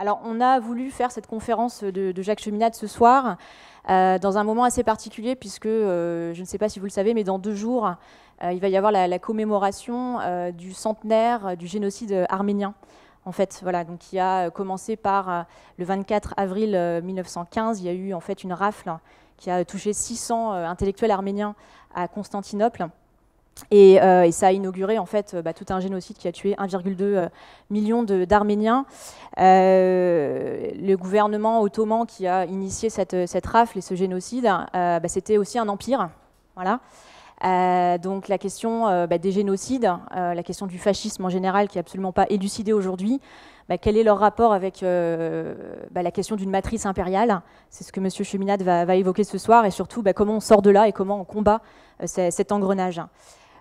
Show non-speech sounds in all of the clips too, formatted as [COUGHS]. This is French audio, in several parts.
Alors, on a voulu faire cette conférence de, Jacques Cheminade ce soir, euh, dans un moment assez particulier, puisque, euh, je ne sais pas si vous le savez, mais dans deux jours, euh, il va y avoir la, la commémoration du centenaire du génocide arménien. En fait, voilà, donc qui a commencé par le 24 avril 1915, il y a eu en fait une rafle qui a touché 600 intellectuels arméniens à Constantinople. Euh, et, ça a inauguré en fait euh, bah, tout un génocide qui a tué 1,2 euh, million d'Arméniens. le gouvernement ottoman qui a initié cette, cette rafle et ce génocide, bah, c'était aussi un empire. Voilà. donc la question bah, des génocides, la question du fascisme en général qui n'est absolument pas élucidée aujourd'hui, quel est leur rapport avec la question d'une matrice impériale C'est ce que M. Cheminade va, évoquer ce soir et surtout comment on sort de là et comment on combat cet engrenage.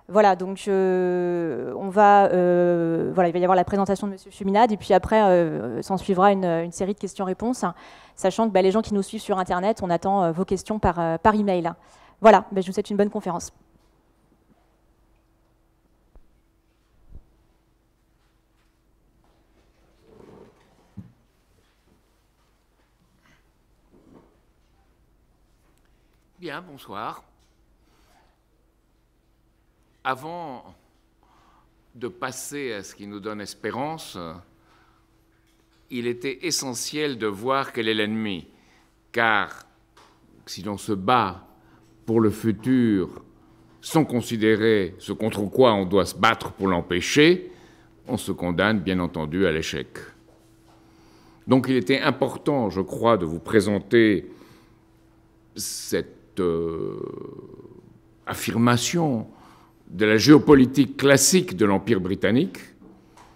Voilà, donc euh, on va, euh, voilà, il va y avoir la présentation de Monsieur Cheminade, et puis après, euh, s'en suivra une, série de questions-réponses, hein, sachant que bah, les gens qui nous suivent sur Internet, on attend vos questions par, par email. Hein. Voilà, bah, je vous souhaite une bonne conférence. Bien, bonsoir avant de passer à ce qui nous donne espérance, il était essentiel de voir quel est l'ennemi, car si l'on se bat pour le futur sans considérer ce contre quoi on doit se battre pour l'empêcher, on se condamne bien entendu à l'échec. Donc il était important, je crois, de vous présenter cette euh, affirmation de la géopolitique classique de l'Empire britannique,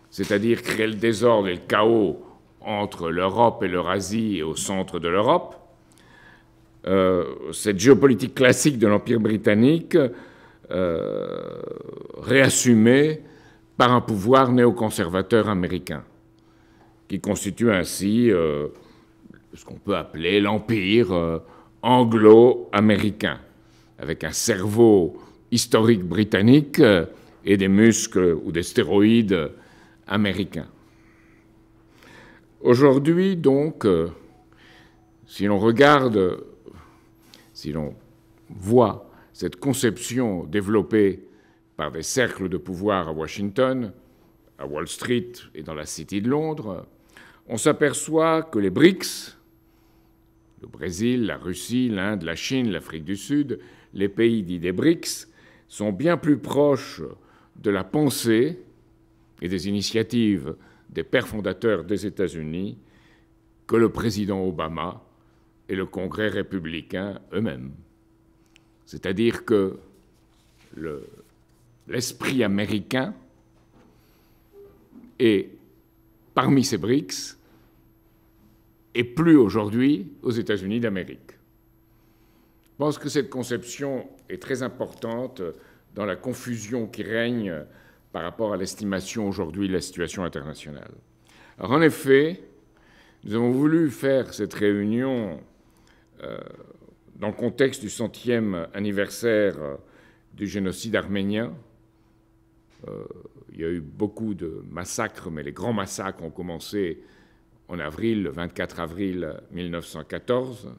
c'est-à-dire créer le désordre et le chaos entre l'Europe et l'Eurasie et au centre de l'Europe. Euh, cette géopolitique classique de l'Empire britannique euh, réassumée par un pouvoir néoconservateur américain, qui constitue ainsi euh, ce qu'on peut appeler l'empire anglo-américain, avec un cerveau historique britannique euh, et des muscles ou des stéroïdes euh, américains. Aujourd'hui, donc, euh, si l'on regarde, si l'on voit cette conception développée par des cercles de pouvoir à Washington, à Wall Street et dans la City de Londres, on s'aperçoit que les BRICS, le Brésil, la Russie, l'Inde, la Chine, l'Afrique du Sud, les pays dits des BRICS, sont bien plus proches de la pensée et des initiatives des pères fondateurs des États-Unis que le président Obama et le Congrès républicain eux-mêmes. C'est-à-dire que l'esprit américain est parmi ces BRICS et plus aujourd'hui aux États-Unis d'Amérique pense que cette conception est très importante dans la confusion qui règne par rapport à l'estimation aujourd'hui de la situation internationale. Alors, en effet, nous avons voulu faire cette réunion euh, dans le contexte du centième anniversaire euh, du génocide arménien. Euh, il y a eu beaucoup de massacres, mais les grands massacres ont commencé en avril, le 24 avril 1914.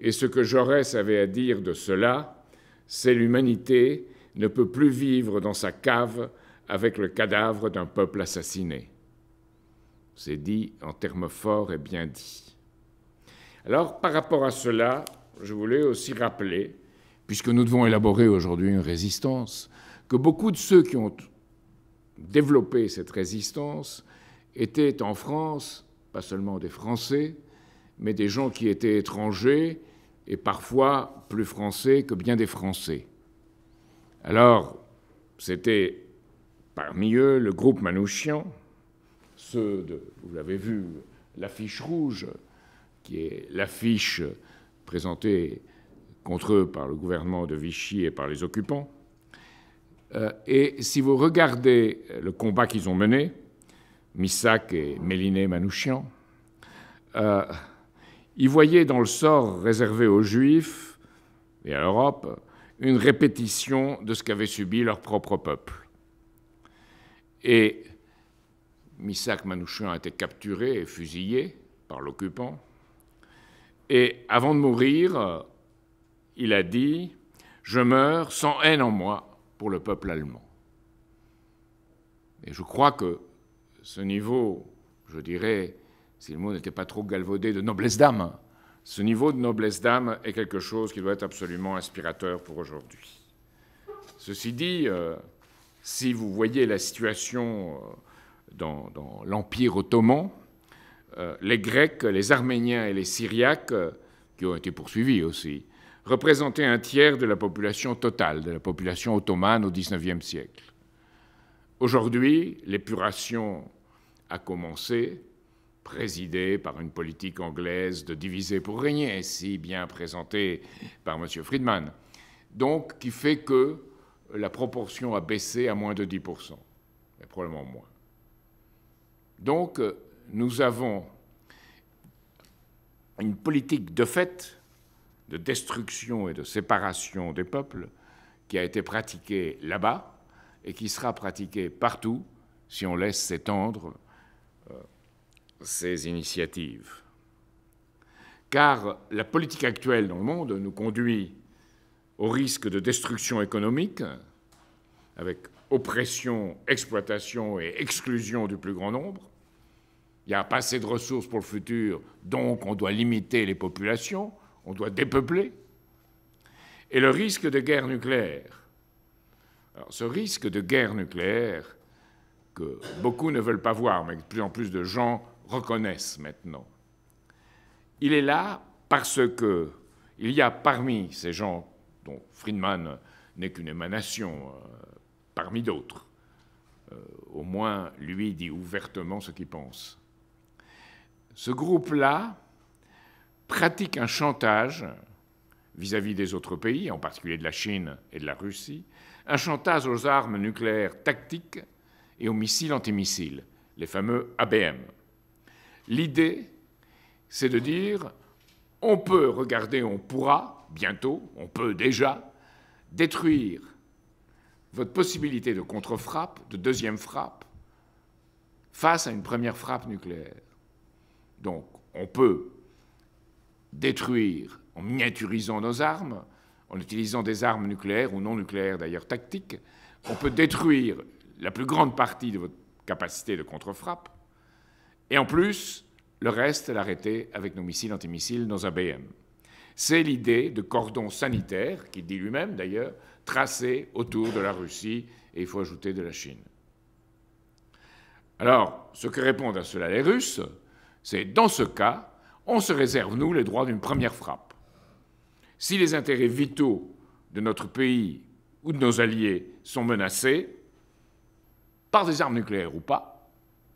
Et ce que Jaurès avait à dire de cela, c'est l'humanité ne peut plus vivre dans sa cave avec le cadavre d'un peuple assassiné. C'est dit en termes forts et bien dit. Alors, par rapport à cela, je voulais aussi rappeler, puisque nous devons élaborer aujourd'hui une résistance, que beaucoup de ceux qui ont développé cette résistance étaient en France, pas seulement des Français, mais des gens qui étaient étrangers et parfois plus français que bien des Français. Alors, c'était parmi eux le groupe Manouchian, ceux de, vous l'avez vu, l'affiche rouge, qui est l'affiche présentée contre eux par le gouvernement de Vichy et par les occupants. Euh, et si vous regardez le combat qu'ils ont mené, Missak et Méliné Manouchian, euh, ils voyait dans le sort réservé aux Juifs et à l'Europe une répétition de ce qu'avait subi leur propre peuple. Et Misak Manouchian a été capturé et fusillé par l'occupant. Et avant de mourir, il a dit Je meurs sans haine en moi pour le peuple allemand. Et je crois que ce niveau, je dirais, si le mot n'était pas trop galvaudé, de noblesse d'âme. Ce niveau de noblesse d'âme est quelque chose qui doit être absolument inspirateur pour aujourd'hui. Ceci dit, euh, si vous voyez la situation euh, dans, l'Empire ottoman, euh, les Grecs, les Arméniens et les Syriaques, qui ont été poursuivis aussi, représentaient un tiers de la population totale, de la population ottomane au XIXe siècle. Aujourd'hui, l'épuration a commencé, présidée par une politique anglaise de diviser pour régner, si bien présentée par M. Friedman. Donc, qui fait que la proportion a baissé à moins de 10%, et probablement moins. Donc, nous avons une politique de fait, de destruction et de séparation des peuples, qui a été pratiquée là-bas et qui sera pratiquée partout si on laisse s'étendre ces initiatives. Car la politique actuelle dans le monde nous conduit au risque de destruction économique, avec oppression, exploitation et exclusion du plus grand nombre. Il n'y a pas assez de ressources pour le futur, donc on doit limiter les populations, on doit dépeupler. Et le risque de guerre nucléaire. Alors, ce risque de guerre nucléaire, que beaucoup ne veulent pas voir, mais que de plus en plus de gens reconnaissent maintenant. Il est là parce que il y a parmi ces gens dont Friedman n'est qu'une émanation, euh, parmi d'autres, euh, au moins lui dit ouvertement ce qu'il pense. Ce groupe-là pratique un chantage vis-à-vis -vis des autres pays, en particulier de la Chine et de la Russie, un chantage aux armes nucléaires tactiques et aux missiles antimissiles, les fameux ABM. L'idée, c'est de dire, on peut regarder, on pourra, bientôt, on peut déjà, détruire votre possibilité de contre-frappe, de deuxième frappe, face à une première frappe nucléaire. Donc, on peut détruire en miniaturisant nos armes, en utilisant des armes nucléaires ou non nucléaires d'ailleurs tactiques, on peut détruire la plus grande partie de votre capacité de contre-frappe, et en plus, le reste l'arrêter avec nos missiles antimissiles, nos ABM. C'est l'idée de cordon sanitaire, qu'il dit lui-même d'ailleurs, tracé autour de la Russie et il faut ajouter de la Chine. Alors, ce que répondent à cela les Russes, c'est dans ce cas, on se réserve, nous, les droits d'une première frappe. Si les intérêts vitaux de notre pays ou de nos alliés sont menacés, par des armes nucléaires ou pas,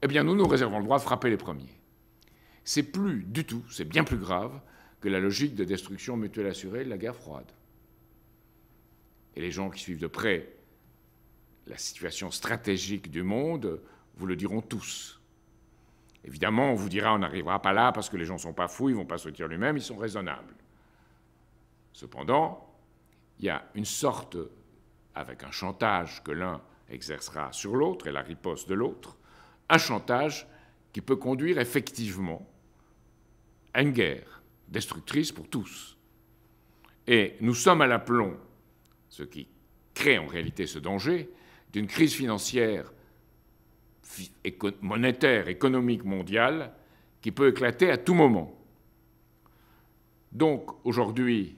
eh bien nous nous réservons le droit de frapper les premiers. C'est plus du tout, c'est bien plus grave que la logique de destruction mutuelle assurée de la guerre froide. Et les gens qui suivent de près la situation stratégique du monde vous le diront tous. Évidemment, on vous dira on n'arrivera pas là parce que les gens ne sont pas fous, ils ne vont pas se tirer lui-même, ils sont raisonnables. Cependant, il y a une sorte, avec un chantage que l'un exercera sur l'autre et la riposte de l'autre, un chantage qui peut conduire effectivement à une guerre destructrice pour tous. Et nous sommes à l'aplomb, ce qui crée en réalité ce danger, d'une crise financière, monétaire, économique mondiale, qui peut éclater à tout moment. Donc aujourd'hui,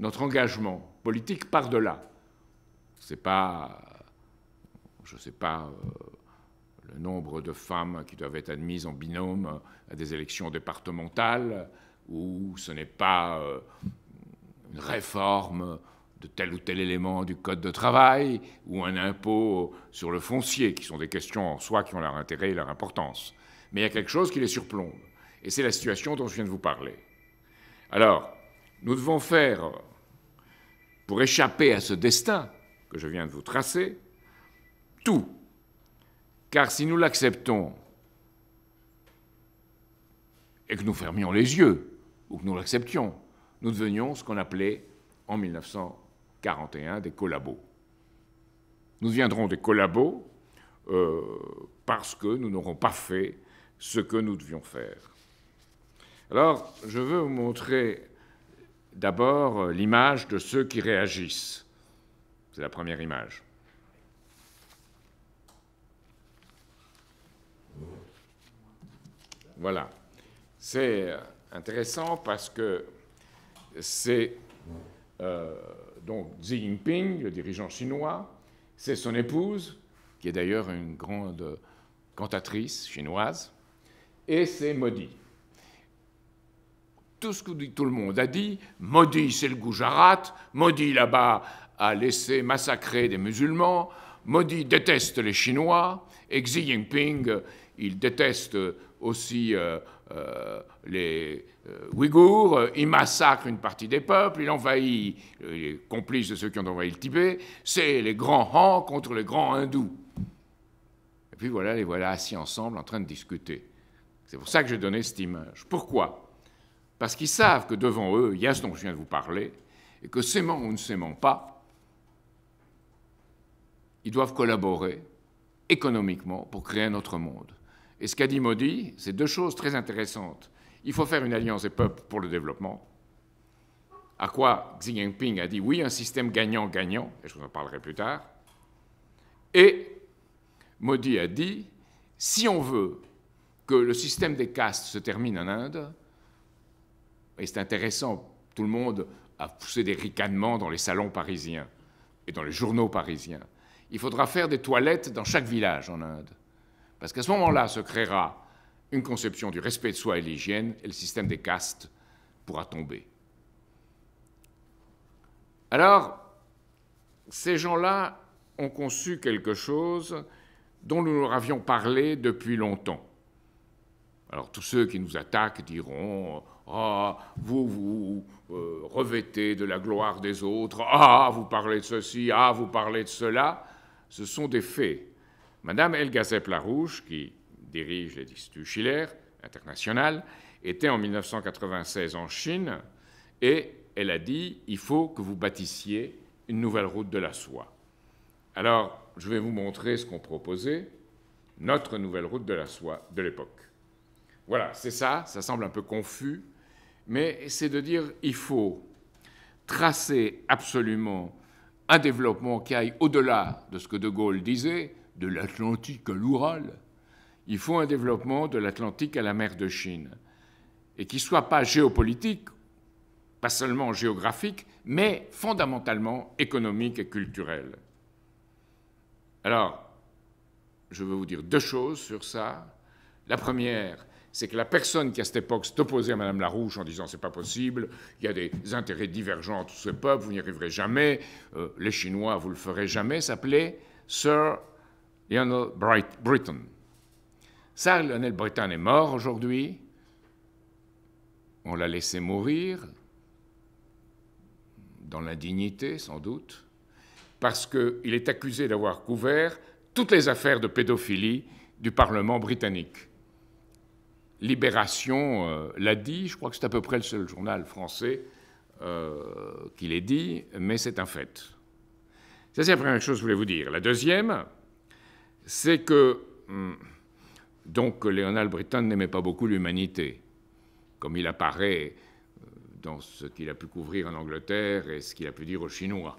notre engagement politique part de là. C'est pas, je sais pas, euh, nombre de femmes qui doivent être admises en binôme à des élections départementales, où ce n'est pas euh, une réforme de tel ou tel élément du code de travail, ou un impôt sur le foncier, qui sont des questions en soi qui ont leur intérêt et leur importance. Mais il y a quelque chose qui les surplombe, et c'est la situation dont je viens de vous parler. Alors, nous devons faire, pour échapper à ce destin que je viens de vous tracer, tout car si nous l'acceptons et que nous fermions les yeux, ou que nous l'acceptions, nous devenions ce qu'on appelait en 1941 des collabos. Nous deviendrons des collabos euh, parce que nous n'aurons pas fait ce que nous devions faire. Alors, je veux vous montrer d'abord euh, l'image de ceux qui réagissent. C'est la première image. Voilà. C'est euh, intéressant parce que c'est euh, donc Xi Jinping, le dirigeant chinois, c'est son épouse, qui est d'ailleurs une grande cantatrice chinoise, et c'est Modi. Tout ce que tout le monde a dit, Modi c'est le Gujarat, Modi là-bas a laissé massacrer des musulmans, Modi déteste les Chinois, et Xi Jinping, il déteste aussi euh, euh, les euh, Ouïghours, ils massacrent une partie des peuples, ils envahit les complices de ceux qui ont envahi le Tibet, c'est les grands Han contre les grands hindous. Et puis voilà, les voilà assis ensemble en train de discuter. C'est pour ça que j'ai donné cette image. Pourquoi Parce qu'ils savent que devant eux, il y a ce dont je viens de vous parler, et que s'aimant ou ne s'aimant pas, ils doivent collaborer économiquement pour créer un autre monde. Et ce qu'a dit Modi, c'est deux choses très intéressantes. Il faut faire une alliance des peuples pour le développement, à quoi Xi Jinping a dit oui, un système gagnant-gagnant, et je vous en parlerai plus tard. Et Modi a dit, si on veut que le système des castes se termine en Inde, et c'est intéressant, tout le monde a poussé des ricanements dans les salons parisiens et dans les journaux parisiens, il faudra faire des toilettes dans chaque village en Inde. Parce qu'à ce moment-là se créera une conception du respect de soi et l'hygiène, et le système des castes pourra tomber. Alors, ces gens-là ont conçu quelque chose dont nous leur avions parlé depuis longtemps. Alors tous ceux qui nous attaquent diront Ah, vous vous euh, revêtez de la gloire des autres, Ah, vous parlez de ceci, Ah, vous parlez de cela. Ce sont des faits. Madame Elgazep-Larouche, qui dirige les instituts Schiller international, était en 1996 en Chine et elle a dit il faut que vous bâtissiez une nouvelle route de la soie. Alors, je vais vous montrer ce qu'on proposait, notre nouvelle route de la soie de l'époque. Voilà, c'est ça, ça semble un peu confus, mais c'est de dire il faut tracer absolument un développement qui aille au-delà de ce que De Gaulle disait, de l'Atlantique à l'Oural, il faut un développement de l'Atlantique à la mer de Chine, et qui ne soit pas géopolitique, pas seulement géographique, mais fondamentalement économique et culturel. Alors, je veux vous dire deux choses sur ça. La première, c'est que la personne qui à cette époque s'est opposée à Madame Larouche en disant c'est pas possible, il y a des intérêts divergents entre ces peuple, vous n'y arriverez jamais, euh, les Chinois vous le ferez jamais, s'appelait Sir Lionel Britton. Ça, Lionel Britton est mort aujourd'hui. On l'a laissé mourir, dans la dignité, sans doute, parce qu'il est accusé d'avoir couvert toutes les affaires de pédophilie du Parlement britannique. Libération euh, l'a dit, je crois que c'est à peu près le seul journal français euh, qui l'ait dit, mais c'est un fait. Ça, c'est la première chose que je voulais vous dire. La deuxième, c'est que hmm, donc Léonard Britton n'aimait pas beaucoup l'humanité, comme il apparaît euh, dans ce qu'il a pu couvrir en Angleterre et ce qu'il a pu dire aux Chinois.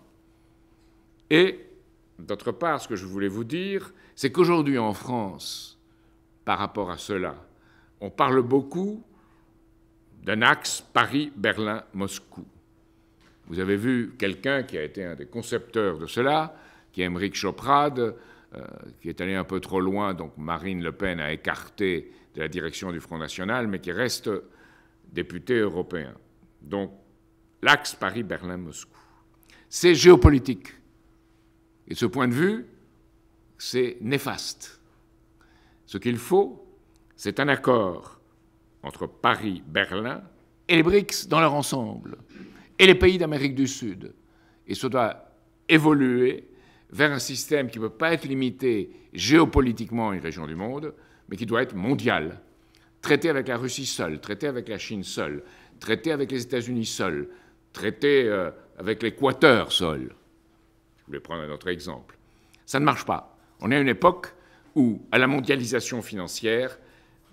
Et d'autre part, ce que je voulais vous dire, c'est qu'aujourd'hui en France, par rapport à cela, on parle beaucoup d'un axe Paris-Berlin-Moscou. Vous avez vu quelqu'un qui a été un des concepteurs de cela, qui est Emmerich Choprade, euh, qui est allé un peu trop loin, donc Marine Le Pen a écarté de la direction du Front National, mais qui reste député européen. Donc l'axe Paris-Berlin-Moscou. C'est géopolitique. Et ce point de vue, c'est néfaste. Ce qu'il faut, c'est un accord entre Paris, Berlin et les BRICS dans leur ensemble, et les pays d'Amérique du Sud. Et ça doit évoluer vers un système qui ne peut pas être limité géopolitiquement à une région du monde, mais qui doit être mondial. Traiter avec la Russie seule, traiter avec la Chine seule, traiter avec les États-Unis seuls, traiter euh, avec l'Équateur seul. Je voulais prendre un autre exemple. Ça ne marche pas. On est à une époque où, à la mondialisation financière,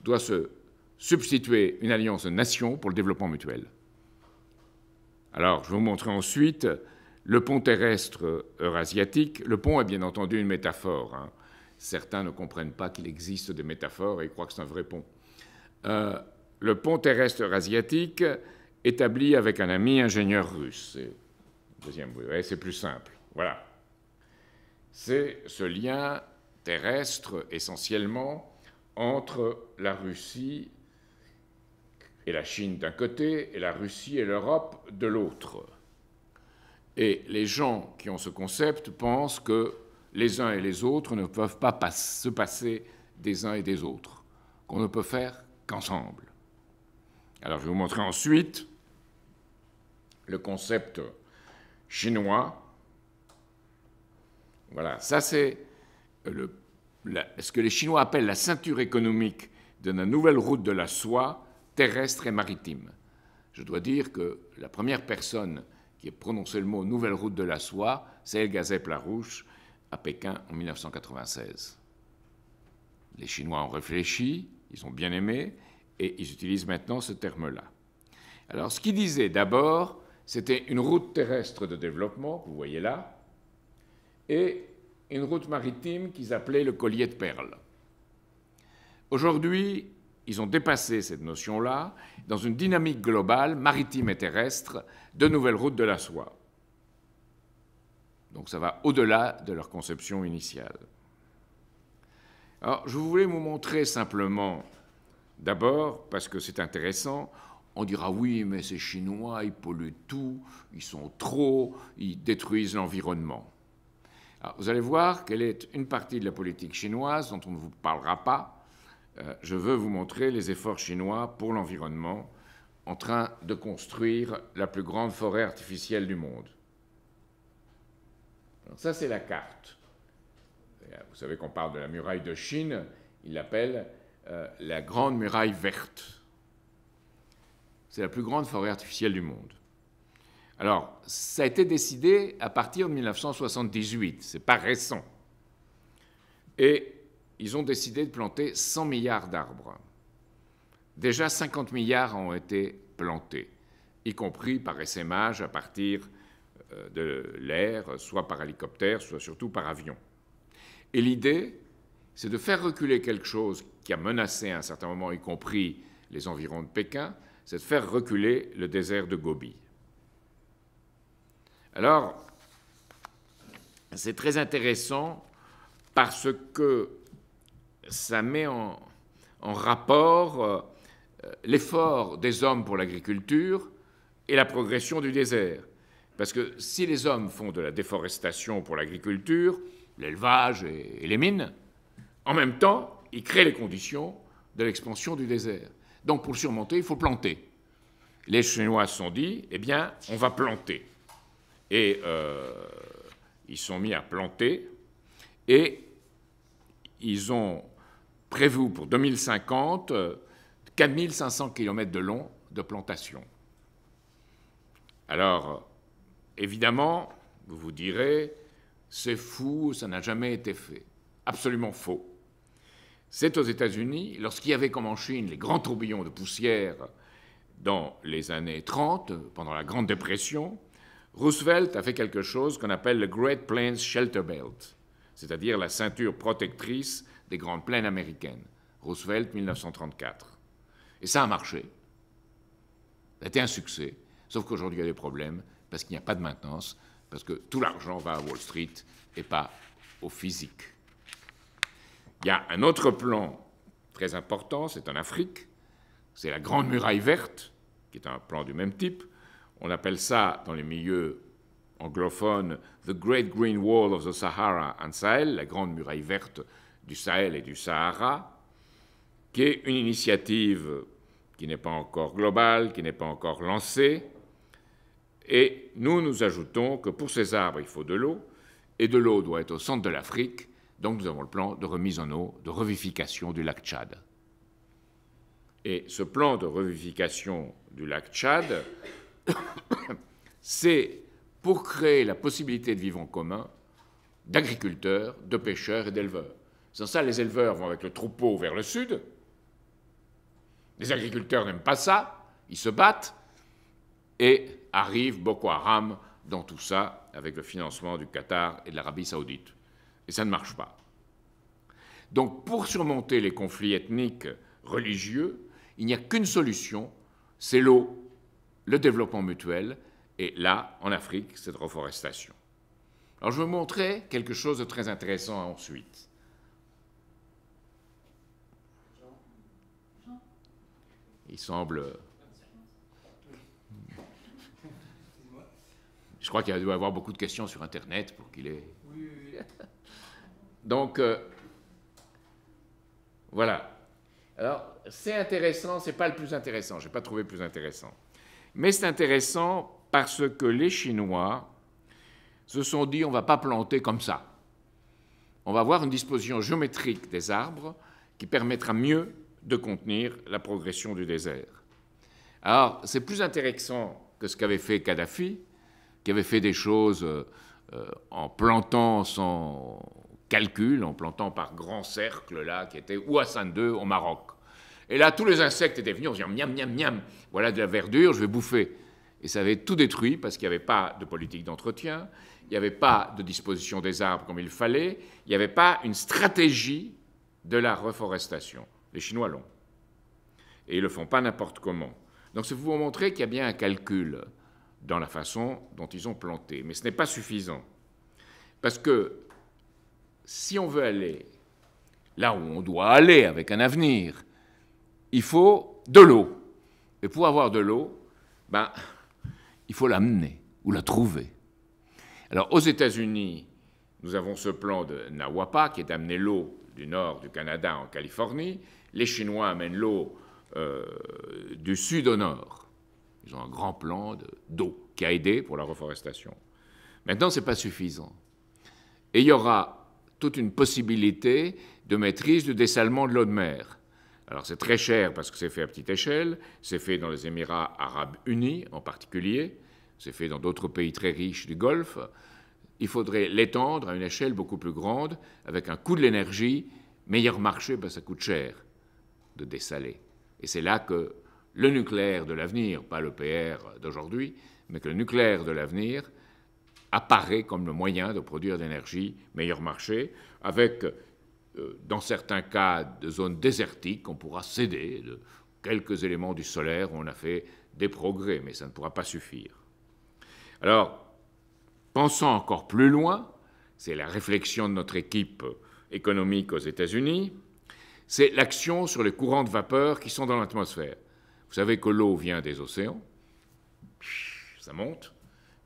doit se substituer une alliance de nations pour le développement mutuel. Alors, je vais vous montrer ensuite le pont terrestre eurasiatique, le pont est bien entendu une métaphore. Hein. Certains ne comprennent pas qu'il existe des métaphores et croient que c'est un vrai pont. Euh, le pont terrestre eurasiatique, établi avec un ami ingénieur russe. Deuxième, c'est plus simple. Voilà. C'est ce lien terrestre essentiellement entre la Russie et la Chine d'un côté et la Russie et l'Europe de l'autre. Et les gens qui ont ce concept pensent que les uns et les autres ne peuvent pas se passer des uns et des autres, qu'on ne peut faire qu'ensemble. Alors je vais vous montrer ensuite le concept chinois. Voilà, ça c'est euh, ce que les Chinois appellent la ceinture économique de la nouvelle route de la soie terrestre et maritime. Je dois dire que la première personne qui a prononcé le mot Nouvelle route de la soie, c'est El Gazep Larouche à Pékin en 1996. Les Chinois ont réfléchi, ils ont bien aimé, et ils utilisent maintenant ce terme-là. Alors, ce qu'ils disaient d'abord, c'était une route terrestre de développement, vous voyez là, et une route maritime qu'ils appelaient le collier de perles. Aujourd'hui, ils ont dépassé cette notion-là dans une dynamique globale, maritime et terrestre, de nouvelles routes de la soie. Donc ça va au-delà de leur conception initiale. Alors je voulais vous montrer simplement, d'abord, parce que c'est intéressant, on dira oui, mais ces Chinois, ils polluent tout, ils sont trop, ils détruisent l'environnement. Vous allez voir quelle est une partie de la politique chinoise dont on ne vous parlera pas, euh, je veux vous montrer les efforts chinois pour l'environnement en train de construire la plus grande forêt artificielle du monde. ça, c'est la carte. Euh, vous savez qu'on parle de la muraille de Chine, Ils l'appellent euh, la grande muraille verte. C'est la plus grande forêt artificielle du monde. Alors, ça a été décidé à partir de 1978, c'est pas récent. Et ils ont décidé de planter 100 milliards d'arbres. Déjà 50 milliards ont été plantés, y compris par essaimage à partir euh, de l'air, soit par hélicoptère, soit surtout par avion. Et l'idée, c'est de faire reculer quelque chose qui a menacé à un certain moment, y compris les environs de Pékin, c'est de faire reculer le désert de Gobi. Alors, c'est très intéressant parce que ça met en, rapport euh, euh, l'effort des hommes pour l'agriculture et la progression du désert. Parce que si les hommes font de la déforestation pour l'agriculture, l'élevage et, les mines, en même temps, ils créent les conditions de l'expansion du désert. Donc pour le surmonter, il faut planter. Les Chinois se sont dit, eh bien, on va planter. Et euh, ils sont mis à planter et ils ont prévu pour 2050 4500 km de long de plantation. Alors, évidemment, vous vous direz, c'est fou, ça n'a jamais été fait. Absolument faux. C'est aux États-Unis, lorsqu'il y avait comme en Chine les grands tourbillons de poussière dans les années 30, pendant la Grande Dépression, Roosevelt a fait quelque chose qu'on appelle le Great Plains Shelter Belt, c'est-à-dire la ceinture protectrice des Grandes Plaines américaines. Roosevelt, 1934. Et ça a marché. Ça a été un succès. Sauf qu'aujourd'hui, il y a des problèmes parce qu'il n'y a pas de maintenance, parce que tout l'argent va à Wall Street et pas au physique. Il y a un autre plan très important, c'est en Afrique. C'est la Grande Muraille Verte, qui est un plan du même type. On appelle ça, dans les milieux anglophones, The Great Green Wall of the Sahara and Sahel, la Grande Muraille Verte du Sahel et du Sahara, qui est une initiative qui n'est pas encore globale, qui n'est pas encore lancée. Et nous, nous ajoutons que pour ces arbres, il faut de l'eau, et de l'eau doit être au centre de l'Afrique, donc nous avons le plan de remise en eau, de revivification du lac Tchad. Et ce plan de revivification du lac Tchad, [COUGHS] c'est pour créer la possibilité de vivre en commun d'agriculteurs, de pêcheurs et d'éleveurs. Sans ça, les éleveurs vont avec le troupeau vers le sud. Les agriculteurs n'aiment pas ça, ils se battent. Et arrive Boko Haram dans tout ça avec le financement du Qatar et de l'Arabie saoudite. Et ça ne marche pas. Donc pour surmonter les conflits ethniques, religieux, il n'y a qu'une solution, c'est l'eau, le développement mutuel, et là, en Afrique, cette reforestation. Alors je vais vous montrer quelque chose de très intéressant ensuite. il semble. Euh, je crois qu'il doit y avoir beaucoup de questions sur Internet pour qu'il ait. Donc, euh, voilà. Alors, c'est intéressant, c'est pas le plus intéressant, je n'ai pas trouvé le plus intéressant. Mais c'est intéressant parce que les Chinois se sont dit on ne va pas planter comme ça. On va avoir une disposition géométrique des arbres qui permettra mieux de contenir la progression du désert. Alors, c'est plus intéressant que ce qu'avait fait Kadhafi, qui avait fait des choses euh, en plantant son calcul, en plantant par grands cercles, là, qui était ou Hassan II au Maroc. Et là, tous les insectes étaient venus en disant miam, miam, miam, voilà de la verdure, je vais bouffer. Et ça avait tout détruit parce qu'il n'y avait pas de politique d'entretien, il n'y avait pas de disposition des arbres comme il fallait, il n'y avait pas une stratégie de la reforestation. Les Chinois l'ont. Et ils ne le font pas n'importe comment. Donc c'est vous montrer qu'il y a bien un calcul dans la façon dont ils ont planté. Mais ce n'est pas suffisant. Parce que si on veut aller là où on doit aller avec un avenir, il faut de l'eau. Et pour avoir de l'eau, ben, il faut l'amener ou la trouver. Alors aux États-Unis, nous avons ce plan de Nahuapa, qui est d'amener l'eau du nord du Canada en Californie les Chinois amènent l'eau euh, du sud au nord. Ils ont un grand plan d'eau qui a aidé pour la reforestation. Maintenant, ce n'est pas suffisant. Et il y aura toute une possibilité de maîtrise du dessalement de l'eau de mer. Alors c'est très cher parce que c'est fait à petite échelle, c'est fait dans les Émirats arabes unis en particulier, c'est fait dans d'autres pays très riches du Golfe. Il faudrait l'étendre à une échelle beaucoup plus grande, avec un coût de l'énergie meilleur marché, ça coûte cher de dessaler. Et c'est là que le nucléaire de l'avenir, pas le PR d'aujourd'hui, mais que le nucléaire de l'avenir apparaît comme le moyen de produire d'énergie meilleur marché, avec, euh, dans certains cas, de zones désertiques on pourra céder de quelques éléments du solaire, on a fait des progrès, mais ça ne pourra pas suffire. Alors, pensons encore plus loin, c'est la réflexion de notre équipe économique aux États-Unis, c'est l'action sur les courants de vapeur qui sont dans l'atmosphère. Vous savez que l'eau vient des océans, ça monte,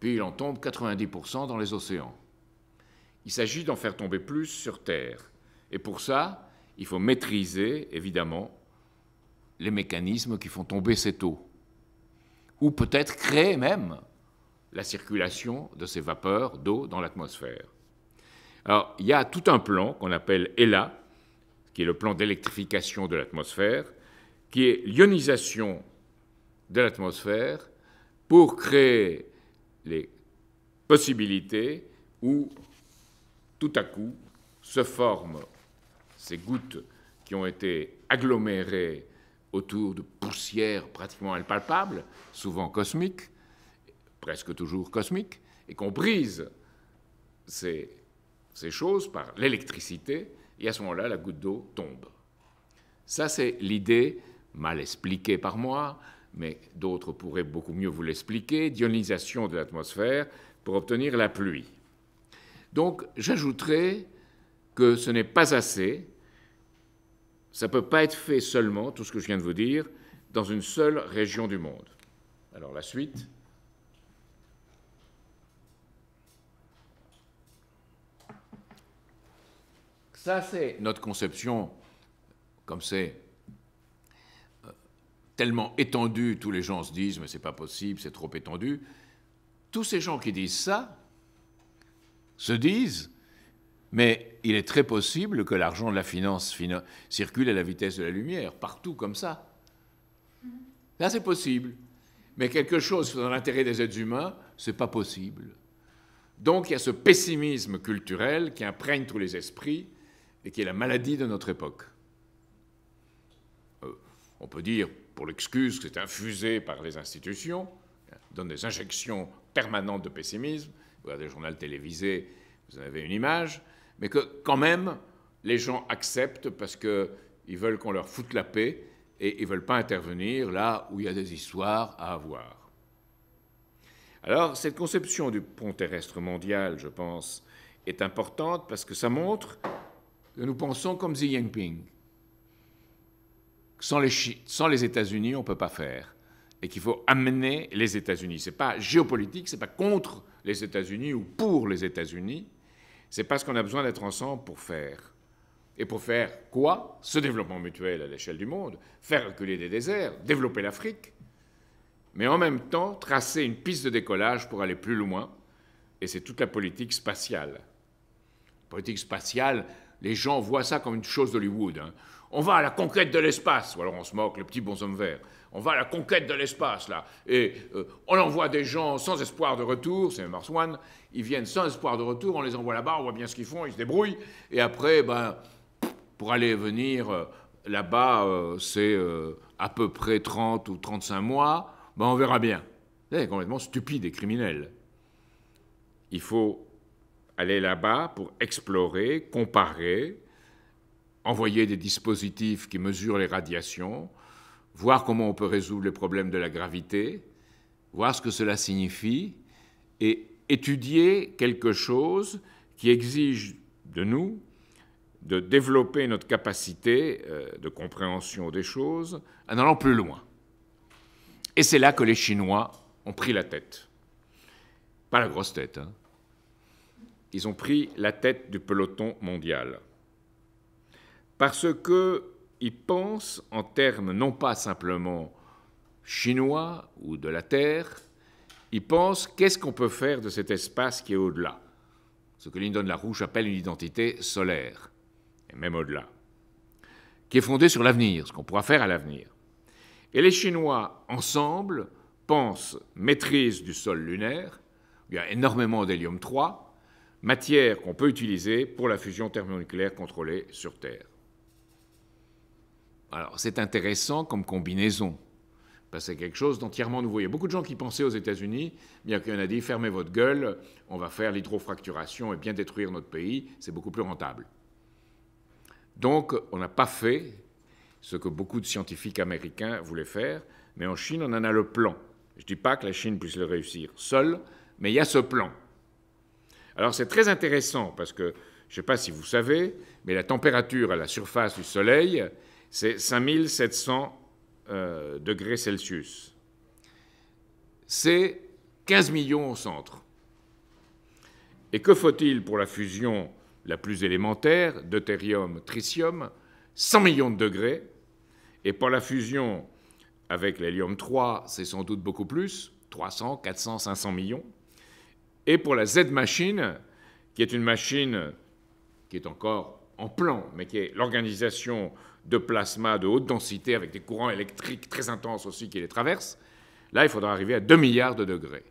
puis il en tombe 90% dans les océans. Il s'agit d'en faire tomber plus sur Terre. Et pour ça, il faut maîtriser, évidemment, les mécanismes qui font tomber cette eau. Ou peut-être créer même la circulation de ces vapeurs d'eau dans l'atmosphère. Alors, il y a tout un plan qu'on appelle ELA, qui est le plan d'électrification de l'atmosphère, qui est l'ionisation de l'atmosphère pour créer les possibilités où tout à coup se forment ces gouttes qui ont été agglomérées autour de poussières pratiquement impalpables, souvent cosmiques, presque toujours cosmiques, et qu'on brise ces choses par l'électricité et à ce moment-là, la goutte d'eau tombe. Ça, c'est l'idée, mal expliquée par moi, mais d'autres pourraient beaucoup mieux vous l'expliquer, d'ionisation de l'atmosphère pour obtenir la pluie. Donc, j'ajouterai que ce n'est pas assez, ça ne peut pas être fait seulement, tout ce que je viens de vous dire, dans une seule région du monde. Alors, la suite. Ça, c'est notre conception, comme c'est euh, tellement étendu, tous les gens se disent, mais c'est pas possible, c'est trop étendu. Tous ces gens qui disent ça se disent, mais il est très possible que l'argent de la finance circule à la vitesse de la lumière, partout comme ça. Là, c'est possible. Mais quelque chose dans l'intérêt des êtres humains, c'est pas possible. Donc, il y a ce pessimisme culturel qui imprègne tous les esprits et qui est la maladie de notre époque. Euh, on peut dire, pour l'excuse, que c'est infusé par les institutions, hein, donne des injections permanentes de pessimisme. Vous regardez les journaux télévisés, vous en avez une image, mais que quand même, les gens acceptent parce qu'ils veulent qu'on leur foute la paix et ils ne veulent pas intervenir là où il y a des histoires à avoir. Alors, cette conception du pont terrestre mondial, je pense, est importante parce que ça montre nous pensons comme Xi Jinping. Sans les, sans les États-Unis, on ne peut pas faire. Et qu'il faut amener les États-Unis. Ce n'est pas géopolitique, ce n'est pas contre les États-Unis ou pour les États-Unis. C'est parce qu'on a besoin d'être ensemble pour faire. Et pour faire quoi Ce développement mutuel à l'échelle du monde, faire reculer des déserts, développer l'Afrique, mais en même temps tracer une piste de décollage pour aller plus loin. Et c'est toute la politique spatiale. La politique spatiale, les gens voient ça comme une chose d'Hollywood. Hein. On va à la conquête de l'espace. Ou alors on se moque, le petit bonhomme vert. On va à la conquête de l'espace, là. Et euh, on envoie des gens sans espoir de retour, c'est Mars One, ils viennent sans espoir de retour, on les envoie là-bas, on voit bien ce qu'ils font, ils se débrouillent. Et après, ben, pour aller venir euh, là-bas, euh, c'est à peu près 30 ou 35 mois, ben on verra bien. C'est complètement stupide et criminel. Il faut aller là-bas pour explorer, comparer, envoyer des dispositifs qui mesurent les radiations, voir comment on peut résoudre les problèmes de la gravité, voir ce que cela signifie et étudier quelque chose qui exige de nous de développer notre capacité euh, de compréhension des choses en allant plus loin. Et c'est là que les Chinois ont pris la tête. Pas la grosse tête, hein ils ont pris la tête du peloton mondial. Parce qu'ils pensent en termes non pas simplement chinois ou de la Terre, ils pensent qu'est-ce qu'on peut faire de cet espace qui est au-delà, ce que Lyndon LaRouche appelle une identité solaire, et même au-delà, qui est fondée sur l'avenir, ce qu'on pourra faire à l'avenir. Et les Chinois, ensemble, pensent maîtrise du sol lunaire, il y a énormément d'hélium 3, matière qu'on peut utiliser pour la fusion thermonucléaire contrôlée sur Terre. Alors c'est intéressant comme combinaison, parce que c'est quelque chose d'entièrement nouveau. Il y a beaucoup de gens qui pensaient aux États-Unis, bien qu'on a dit fermez votre gueule, on va faire l'hydrofracturation et bien détruire notre pays, c'est beaucoup plus rentable. Donc on n'a pas fait ce que beaucoup de scientifiques américains voulaient faire, mais en Chine on en a le plan. Je ne dis pas que la Chine puisse le réussir seule, mais il y a ce plan. Alors c'est très intéressant parce que, je ne sais pas si vous savez, mais la température à la surface du Soleil, c'est 5700 euh, degrés Celsius. C'est 15 millions au centre. Et que faut-il pour la fusion la plus élémentaire, deutérium, tritium, 100 millions de degrés, et pour la fusion avec l'hélium 3, c'est sans doute beaucoup plus, 300, 400, 500 millions et pour la Z-Machine, qui est une machine qui est encore en plan, mais qui est l'organisation de plasma de haute densité avec des courants électriques très intenses aussi qui les traversent, là, il faudra arriver à 2 milliards de degrés.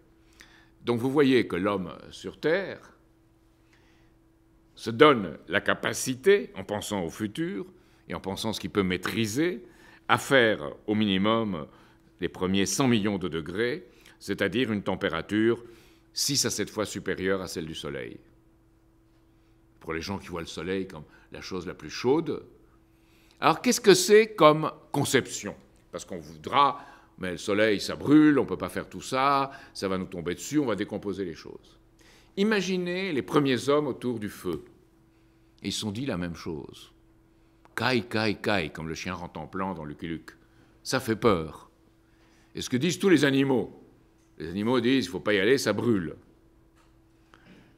Donc vous voyez que l'homme sur Terre se donne la capacité, en pensant au futur et en pensant ce qu'il peut maîtriser, à faire au minimum les premiers 100 millions de degrés, c'est-à-dire une température 6 à 7 fois supérieure à celle du Soleil. Pour les gens qui voient le Soleil comme la chose la plus chaude. Alors qu'est-ce que c'est comme conception Parce qu'on voudra, mais le Soleil, ça brûle, on ne peut pas faire tout ça, ça va nous tomber dessus, on va décomposer les choses. Imaginez les premiers hommes autour du feu. Ils se sont dit la même chose. Caille, caille, caille, comme le chien plan dans le Luke. Ça fait peur. Et ce que disent tous les animaux, les animaux disent il ne faut pas y aller, ça brûle.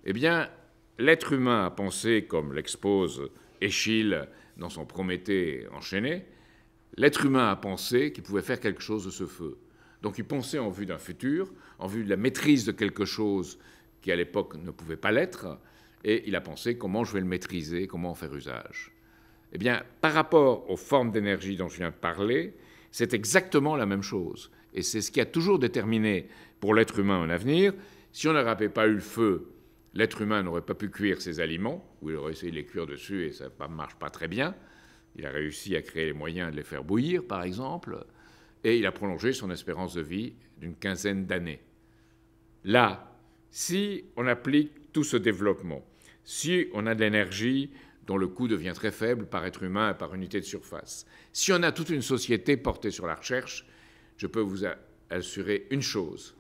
Eh bien, l'être humain a pensé, comme l'expose Échille dans son Prométhée enchaîné, l'être humain a pensé qu'il pouvait faire quelque chose de ce feu. Donc il pensait en vue d'un futur, en vue de la maîtrise de quelque chose qui à l'époque ne pouvait pas l'être, et il a pensé comment je vais le maîtriser, comment en faire usage. Eh bien, par rapport aux formes d'énergie dont je viens de parler, c'est exactement la même chose. Et c'est ce qui a toujours déterminé pour l'être humain en avenir. Si on n'avait pas eu le feu, l'être humain n'aurait pas pu cuire ses aliments, ou il aurait essayé de les cuire dessus et ça ne marche pas très bien. Il a réussi à créer les moyens de les faire bouillir, par exemple, et il a prolongé son espérance de vie d'une quinzaine d'années. Là, si on applique tout ce développement, si on a de l'énergie dont le coût devient très faible par être humain et par unité de surface, si on a toute une société portée sur la recherche, je peux vous assurer une chose,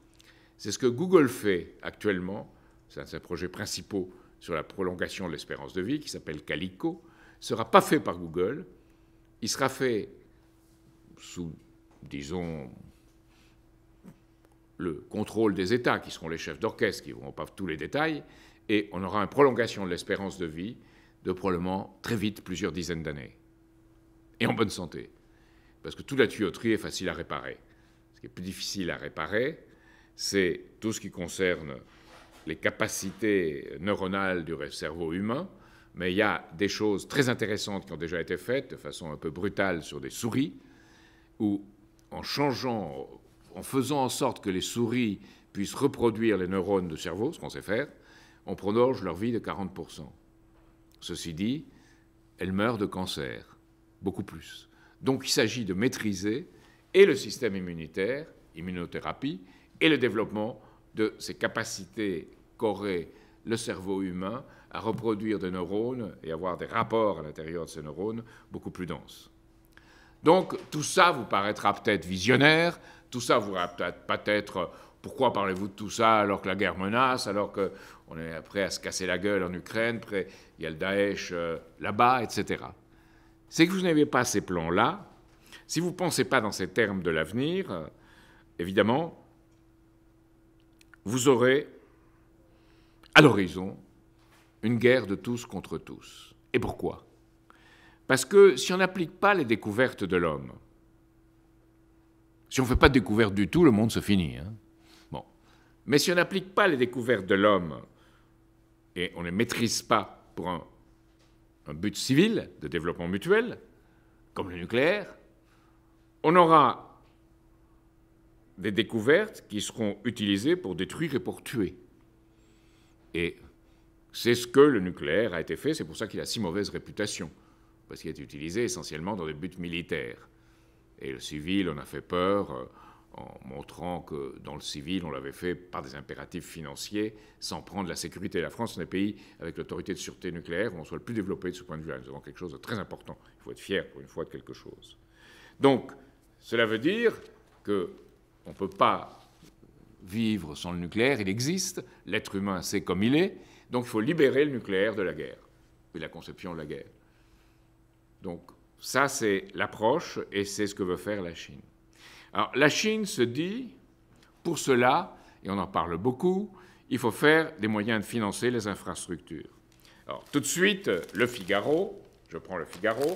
c'est ce que Google fait actuellement. C'est un de ses projets principaux sur la prolongation de l'espérance de vie qui s'appelle Calico. ne sera pas fait par Google. Il sera fait sous, disons, le contrôle des États, qui seront les chefs d'orchestre, qui vont pas tous les détails, et on aura une prolongation de l'espérance de vie de probablement très vite plusieurs dizaines d'années. Et en bonne santé. Parce que toute la tuyauterie est facile à réparer. Ce qui est plus difficile à réparer, c'est tout ce qui concerne les capacités neuronales du cerveau humain, mais il y a des choses très intéressantes qui ont déjà été faites de façon un peu brutale sur des souris, où en faisant en sorte que les souris puissent reproduire les neurones de cerveau, ce qu'on sait faire, on prolonge leur vie de 40%. Ceci dit, elles meurent de cancer, beaucoup plus. Donc il s'agit de maîtriser et le système immunitaire, immunothérapie, et le développement de ces capacités qu'aurait le cerveau humain à reproduire des neurones et avoir des rapports à l'intérieur de ces neurones beaucoup plus denses. Donc tout ça vous paraîtra peut-être visionnaire, tout ça vous peut peut-être pourquoi parlez-vous de tout ça alors que la guerre menace, alors qu'on est prêt à se casser la gueule en Ukraine, prêt, il y a le Daesh euh, là-bas, etc. C'est que vous n'avez pas ces plans-là. Si vous ne pensez pas dans ces termes de l'avenir, euh, évidemment, vous aurez à l'horizon une guerre de tous contre tous. Et pourquoi Parce que si on n'applique pas les découvertes de l'homme, si on ne fait pas de découvertes du tout, le monde se finit. Hein. bon. Mais si on n'applique pas les découvertes de l'homme et on ne les maîtrise pas pour un but civil de développement mutuel, comme le nucléaire, on aura des découvertes qui seront utilisées pour détruire et pour tuer. Et c'est ce que le nucléaire a été fait, c'est pour ça qu'il a si mauvaise réputation, parce qu'il été utilisé essentiellement dans des buts militaires. Et le civil, on a fait peur euh, en montrant que dans le civil, on l'avait fait par des impératifs financiers, sans prendre la sécurité. La France est un pays avec l'autorité de sûreté nucléaire où on soit le plus développé de ce point de vue-là. Nous avons quelque chose de très important. Il faut être fier pour une fois de quelque chose. Donc, cela veut dire que on ne peut pas vivre sans le nucléaire, il existe, l'être humain sait comme il est, donc il faut libérer le nucléaire de la guerre, de la conception de la guerre. Donc ça c'est l'approche et c'est ce que veut faire la Chine. Alors la Chine se dit, pour cela, et on en parle beaucoup, il faut faire des moyens de financer les infrastructures. Alors tout de suite, le Figaro, je prends le Figaro,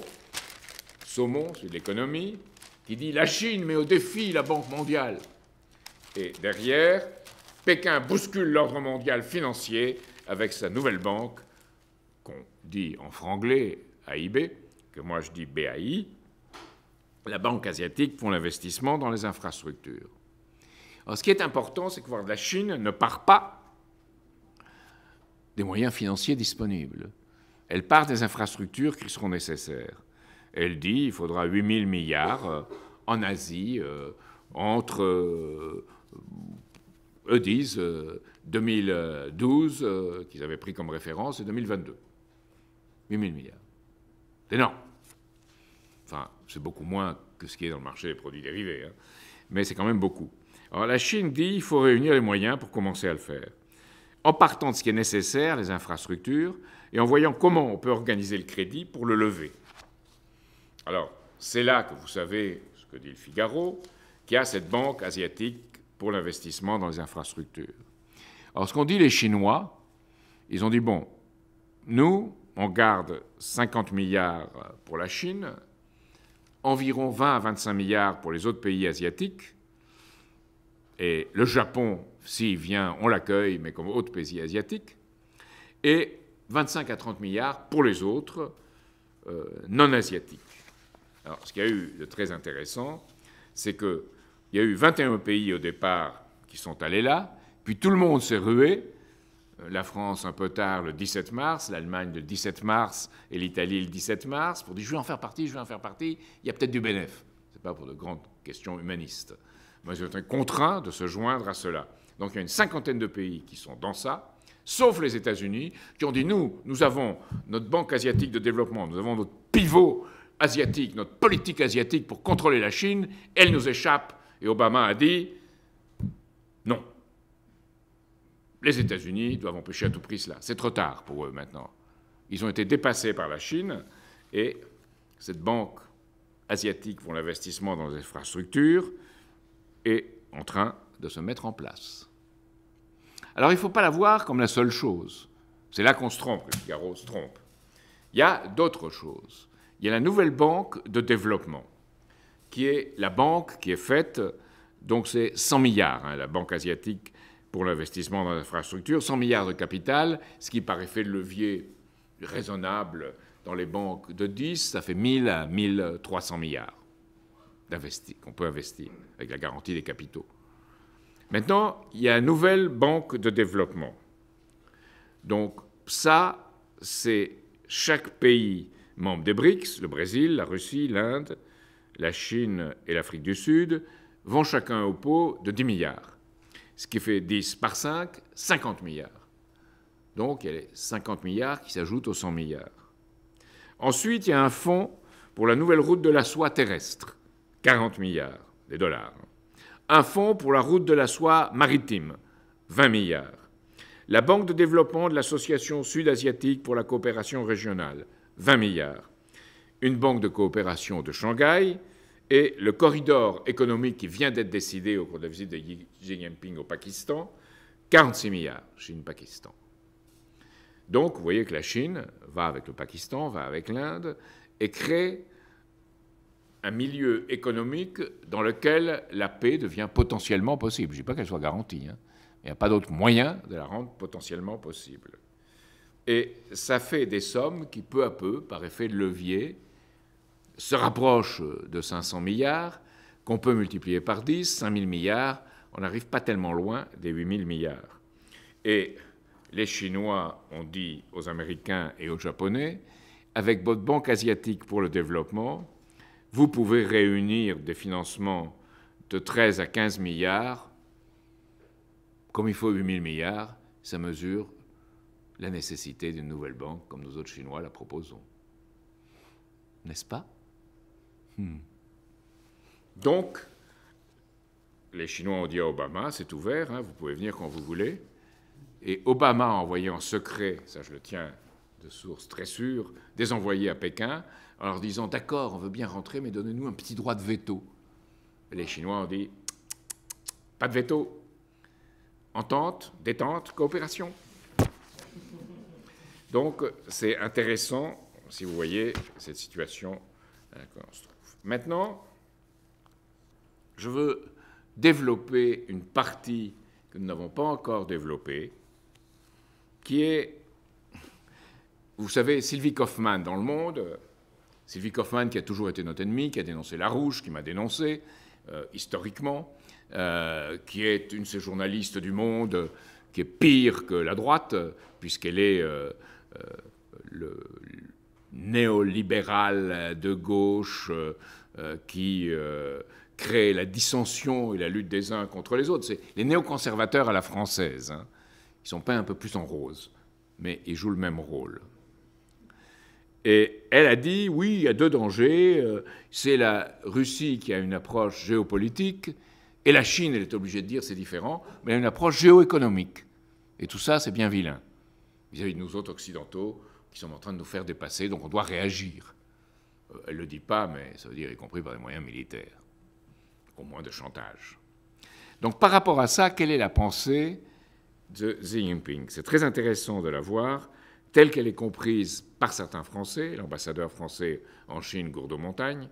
Saumon, c'est de l'économie, qui dit La Chine met au défi la Banque mondiale. Et derrière, Pékin bouscule l'ordre mondial financier avec sa nouvelle banque, qu'on dit en franglais AIB, que moi je dis BAI, la Banque asiatique pour l'investissement dans les infrastructures. ce qui est important, c'est que la Chine ne part pas des moyens financiers disponibles. Elle part des infrastructures qui seront nécessaires. Elle dit il faudra 8000 milliards euh, en Asie euh, entre, euh, eux disent, 2012, qu'ils avaient pris comme référence, et 2022. 8000 milliards. C'est énorme. Enfin, c'est beaucoup moins que ce qui est dans le marché des produits dérivés, hein. mais c'est quand même beaucoup. Alors la Chine dit il faut réunir les moyens pour commencer à le faire, en partant de ce qui est nécessaire, les infrastructures, et en voyant comment on peut organiser le crédit pour le lever. Alors, c'est là que vous savez ce que dit le Figaro, qu'il y a cette banque asiatique pour l'investissement dans les infrastructures. Alors, ce qu'ont dit les Chinois, ils ont dit, bon, nous, on garde 50 milliards pour la Chine, environ 20 à 25 milliards pour les autres pays asiatiques, et le Japon, s'il vient, on l'accueille, mais comme autre pays asiatique, et 25 à 30 milliards pour les autres euh, non asiatiques. Alors, ce qu'il y a eu de très intéressant, c'est qu'il y a eu 21 pays au départ qui sont allés là, puis tout le monde s'est rué. Euh, la France un peu tard, le 17 mars, l'Allemagne le 17 mars et l'Italie le 17 mars, pour dire je vais en faire partie, je vais en faire partie, il y a peut-être du bénéfice. Ce n'est pas pour de grandes questions humanistes. Moi, je suis contraint de se joindre à cela. Donc il y a une cinquantaine de pays qui sont dans ça, sauf les États-Unis, qui ont dit nous, nous avons notre Banque asiatique de développement, nous avons notre pivot asiatique, notre politique asiatique pour contrôler la Chine, elle nous échappe. Et Obama a dit non. Les États-Unis doivent empêcher à tout prix cela. C'est trop tard pour eux maintenant. Ils ont été dépassés par la Chine et cette banque asiatique pour l'investissement dans les infrastructures est en train de se mettre en place. Alors il ne faut pas la voir comme la seule chose. C'est là qu'on se trompe, que Figaro se trompe. Il y a d'autres choses il y a la nouvelle banque de développement, qui est la banque qui est faite, donc c'est 100 milliards, hein, la banque asiatique pour l'investissement dans l'infrastructure, 100 milliards de capital, ce qui par effet de levier raisonnable dans les banques de 10, ça fait 1000 à 1300 milliards d'investis qu'on peut investir avec la garantie des capitaux. Maintenant, il y a une nouvelle banque de développement. Donc ça, c'est chaque pays Membres des BRICS, le Brésil, la Russie, l'Inde, la Chine et l'Afrique du Sud, vont chacun au pot de 10 milliards, ce qui fait 10 par 5, 50 milliards. Donc il y a les 50 milliards qui s'ajoutent aux 100 milliards. Ensuite, il y a un fonds pour la nouvelle route de la soie terrestre, 40 milliards, de dollars. Un fonds pour la route de la soie maritime, 20 milliards. La Banque de développement de l'Association sud-asiatique pour la coopération régionale, 20 milliards, une banque de coopération de Shanghai et le corridor économique qui vient d'être décidé au cours de la visite de Xi Jinping au Pakistan, 46 milliards Chine-Pakistan. Donc, vous voyez que la Chine va avec le Pakistan, va avec l'Inde et crée un milieu économique dans lequel la paix devient potentiellement possible. Je ne dis pas qu'elle soit garantie, hein, il n'y a pas d'autre moyen de la rendre potentiellement possible. Et ça fait des sommes qui, peu à peu, par effet de levier, se rapprochent de 500 milliards, qu'on peut multiplier par 10, 5 000 milliards, on n'arrive pas tellement loin des 8 000 milliards. Et les Chinois ont dit aux Américains et aux Japonais, avec votre Banque asiatique pour le développement, vous pouvez réunir des financements de 13 à 15 milliards, comme il faut 8 000 milliards, ça mesure la nécessité d'une nouvelle banque comme nous autres Chinois la proposons. N'est-ce pas hmm. Donc, les Chinois ont dit à Obama, c'est ouvert, hein, vous pouvez venir quand vous voulez. Et Obama a envoyé en secret, ça je le tiens de source très sûres, des envoyés à Pékin en leur disant, d'accord, on veut bien rentrer, mais donnez-nous un petit droit de veto. les Chinois ont dit, pas de veto. Entente, détente, coopération. Donc, c'est intéressant, si vous voyez cette situation euh, Maintenant, je veux développer une partie que nous n'avons pas encore développée, qui est, vous savez, Sylvie Kaufmann dans le monde, Sylvie Kaufmann qui a toujours été notre ennemie, qui a dénoncé La Rouge, qui m'a dénoncé euh, historiquement, euh, qui est une de ces journalistes du monde qui est pire que la droite, puisqu'elle est... Euh, le, néolibéral de gauche euh, euh, qui crée la dissension et la lutte des uns contre les autres. C'est les néoconservateurs à la française. Hein. Ils sont pas un peu plus en rose, mais ils jouent le même rôle. Et elle a dit, oui, il y a deux dangers. C'est la Russie qui a une approche géopolitique, et la Chine, elle est obligée de dire, c'est différent, mais elle a une approche géoéconomique. Et tout ça, c'est bien vilain vis-à-vis de nous autres occidentaux qui sommes en train de nous faire dépasser, donc on doit réagir. Euh, elle ne le dit pas, mais ça veut dire y compris par des moyens militaires, au moins de chantage. Donc par rapport à ça, quelle est la pensée de Xi Jinping C'est très intéressant de la voir telle qu'elle est comprise par certains Français, l'ambassadeur français en Chine, Gourdeau Montagne,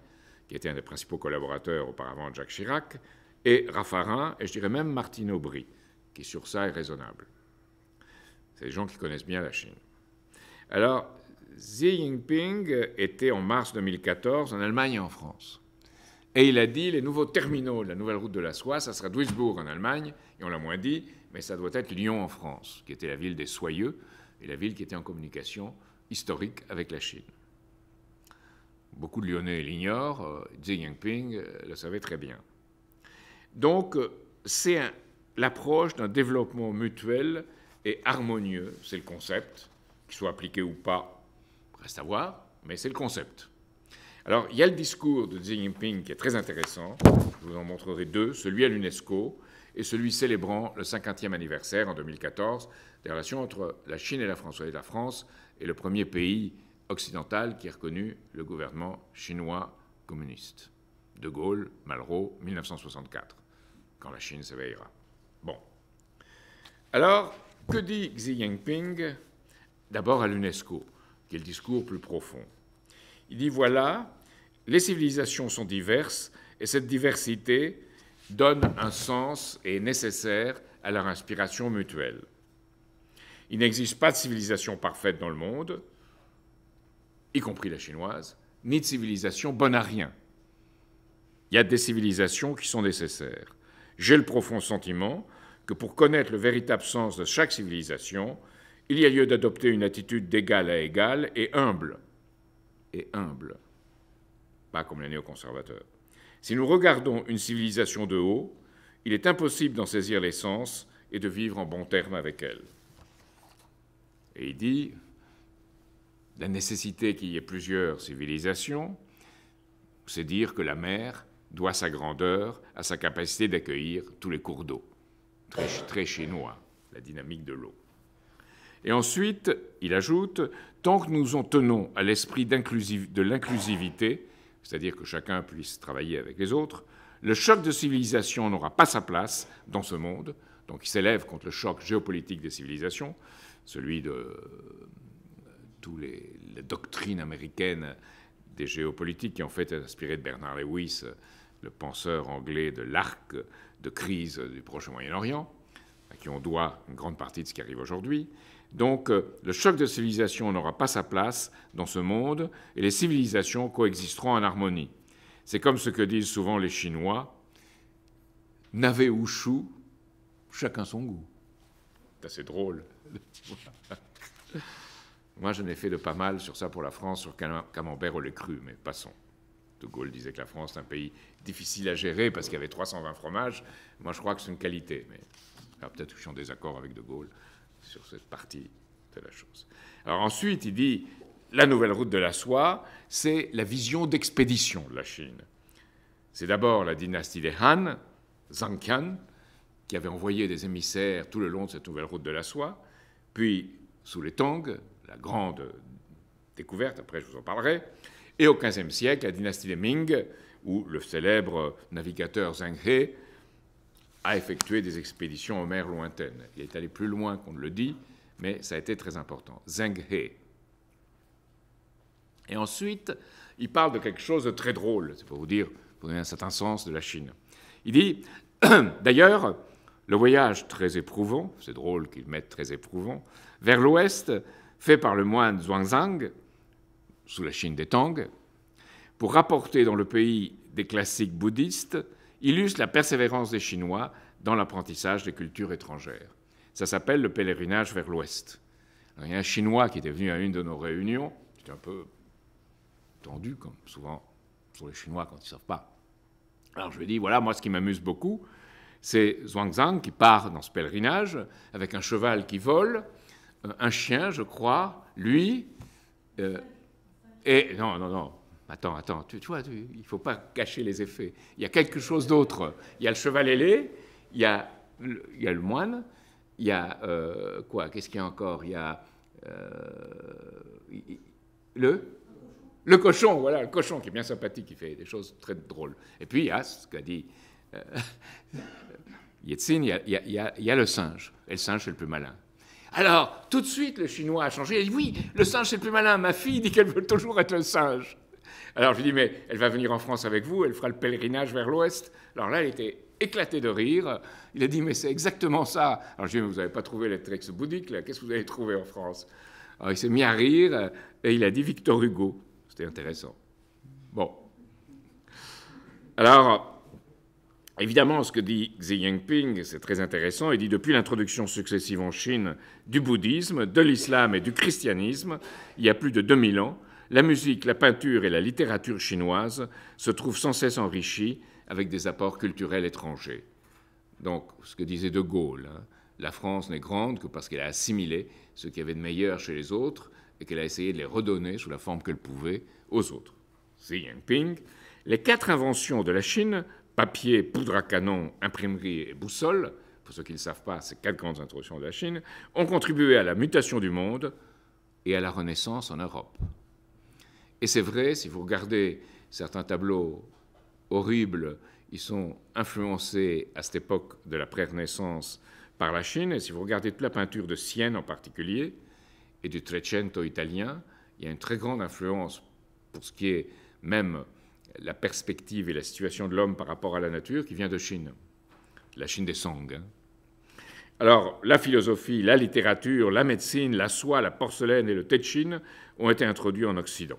qui était un des principaux collaborateurs auparavant de Jacques Chirac, et Raffarin, et je dirais même Martine Aubry, qui sur ça est raisonnable. C'est des gens qui connaissent bien la Chine. Alors, Xi Jinping était en mars 2014 en Allemagne et en France. Et il a dit les nouveaux terminaux de la nouvelle route de la soie, ça sera Duisbourg en Allemagne, et on l'a moins dit, mais ça doit être Lyon en France, qui était la ville des soyeux et la ville qui était en communication historique avec la Chine. Beaucoup de Lyonnais l'ignorent, euh, Xi Jinping euh, le savait très bien. Donc, euh, c'est l'approche d'un développement mutuel et harmonieux, c'est le concept, qu'il soit appliqué ou pas, reste à voir, mais c'est le concept. Alors, il y a le discours de Xi Jinping qui est très intéressant, je vous en montrerai deux, celui à l'UNESCO et celui célébrant le 50e anniversaire en 2014 des relations entre la Chine et la France. Et la France est le premier pays occidental qui a reconnu le gouvernement chinois communiste. De Gaulle, Malraux, 1964, quand la Chine s'éveillera. Bon. Alors, que dit Xi Jinping D'abord à l'UNESCO, qui est le discours plus profond. Il dit voilà, les civilisations sont diverses et cette diversité donne un sens et est nécessaire à leur inspiration mutuelle. Il n'existe pas de civilisation parfaite dans le monde, y compris la chinoise, ni de civilisation bonne à rien. Il y a des civilisations qui sont nécessaires. J'ai le profond sentiment que pour connaître le véritable sens de chaque civilisation, il y a lieu d'adopter une attitude d'égal à égal et humble. Et humble. Pas comme les néoconservateurs. Si nous regardons une civilisation de haut, il est impossible d'en saisir l'essence et de vivre en bon terme avec elle. Et il dit la nécessité qu'il y ait plusieurs civilisations, c'est dire que la mer doit sa grandeur à sa capacité d'accueillir tous les cours d'eau très, chinois, la dynamique de l'eau. Et ensuite, il ajoute, tant que nous en tenons à l'esprit de l'inclusivité, c'est-à-dire que chacun puisse travailler avec les autres, le choc de civilisation n'aura pas sa place dans ce monde, donc il s'élève contre le choc géopolitique des civilisations, celui de tous toutes les doctrines américaines des géopolitiques, qui en fait est inspiré de Bernard Lewis, le penseur anglais de l'arc, de crise du Proche Moyen-Orient, à qui on doit une grande partie de ce qui arrive aujourd'hui. Donc euh, le choc de civilisation n'aura pas sa place dans ce monde et les civilisations coexisteront en harmonie. C'est comme ce que disent souvent les Chinois, « ou chou, chacun son goût. C'est assez drôle. [LAUGHS] Moi, je n'ai fait de pas mal sur ça pour la France, sur camembert ou les cru, mais passons. De Gaulle disait que la France est un pays difficile à gérer parce qu'il y avait 320 fromages. Moi, je crois que c'est une qualité. Mais peut-être que je suis en désaccord avec De Gaulle sur cette partie de la chose. Alors ensuite, il dit la nouvelle route de la soie, c'est la vision d'expédition de la Chine. C'est d'abord la dynastie des Han, Zhang Qian, qui avait envoyé des émissaires tout le long de cette nouvelle route de la soie, puis sous les Tang, la grande découverte, après je vous en parlerai, et au XVe siècle, la dynastie des Ming, où le célèbre navigateur Zheng He a effectué des expéditions aux mers lointaines. Il est allé plus loin qu'on ne le dit, mais ça a été très important. Zheng He. Et ensuite, il parle de quelque chose de très drôle, c'est pour vous dire, pour donner un certain sens de la Chine. Il dit, [CLEARS THROAT] d'ailleurs, le voyage très éprouvant, c'est drôle qu'il mette très éprouvant, vers l'ouest, fait par le moine Zhuangzang, sous la Chine des Tang, pour rapporter dans le pays des classiques bouddhistes, illustre la persévérance des Chinois dans l'apprentissage des cultures étrangères. Ça s'appelle le pèlerinage vers l'Ouest. Il y a un Chinois qui était venu à une de nos réunions, c'était un peu tendu, comme souvent sur les Chinois quand ils ne savent pas. Alors je lui ai dit, voilà, moi ce qui m'amuse beaucoup, c'est Zhang qui part dans ce pèlerinage avec un cheval qui vole, euh, un chien, je crois, lui, euh, et non, non, non. Attends, attends, tu, vois, il ne faut pas cacher les effets. Il y a quelque chose d'autre. Il y a le cheval ailé, il y a le, moine, il y a euh, quoi Qu'est-ce qu'il y a encore Il y a euh, le cochon, voilà, le cochon qui est bien sympathique, qui fait des choses très drôles. Et puis il y a ce qu'a dit euh, [LAUGHS] il y, a, il y a le singe. Et le singe, c'est le plus malin. Alors, tout de suite, le Chinois a changé. Il dit Oui, le singe, c'est plus malin. Ma fille dit qu'elle veut toujours être le singe. Alors, je lui dis Mais elle va venir en France avec vous, elle fera le pèlerinage vers l'Ouest. Alors là, elle était éclatée de rire. Il a dit Mais c'est exactement ça. Alors, je lui ai Mais vous n'avez pas trouvé les trix bouddhique, là. Qu'est-ce que vous avez trouvé en France Alors, il s'est mis à rire euh, et il a dit Victor Hugo. C'était intéressant. Bon. Alors. Évidemment, ce que dit Xi Jinping, c'est très intéressant. Il dit depuis l'introduction successive en Chine du bouddhisme, de l'islam et du christianisme, il y a plus de 2000 ans, la musique, la peinture et la littérature chinoise se trouvent sans cesse enrichies avec des apports culturels étrangers. Donc, ce que disait De Gaulle, hein, la France n'est grande que parce qu'elle a assimilé ce qu'il y avait de meilleur chez les autres et qu'elle a essayé de les redonner sous la forme qu'elle pouvait aux autres. Xi Jinping, les quatre inventions de la Chine papier, poudre à canon, imprimerie et boussole, pour ceux qui ne savent pas, ces quatre grandes introductions de la Chine, ont contribué à la mutation du monde et à la Renaissance en Europe. Et c'est vrai, si vous regardez certains tableaux horribles, ils sont influencés à cette époque de la pré-Renaissance par la Chine. Et si vous regardez toute la peinture de Sienne en particulier, et du Trecento italien, il y a une très grande influence pour ce qui est même la perspective et la situation de l'homme par rapport à la nature qui vient de Chine, la Chine des Song. Hein. Alors, la philosophie, la littérature, la médecine, la soie, la porcelaine et le thé de Chine ont été introduits en Occident.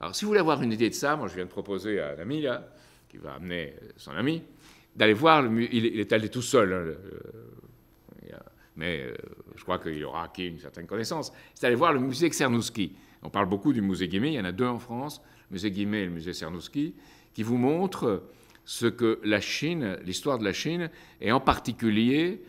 Alors, si vous voulez avoir une idée de ça, moi je viens de proposer à un qui va amener euh, son ami, d'aller voir. Il, est allé tout seul, hein, euh, mais euh, je crois qu'il aura acquis une certaine connaissance. C'est d'aller voir le musée Czernowski. On parle beaucoup du musée Guimé, il y en a deux en France, musée Guimet et le musée Cernowski, qui vous montre ce que la Chine, l'histoire de la Chine, et en particulier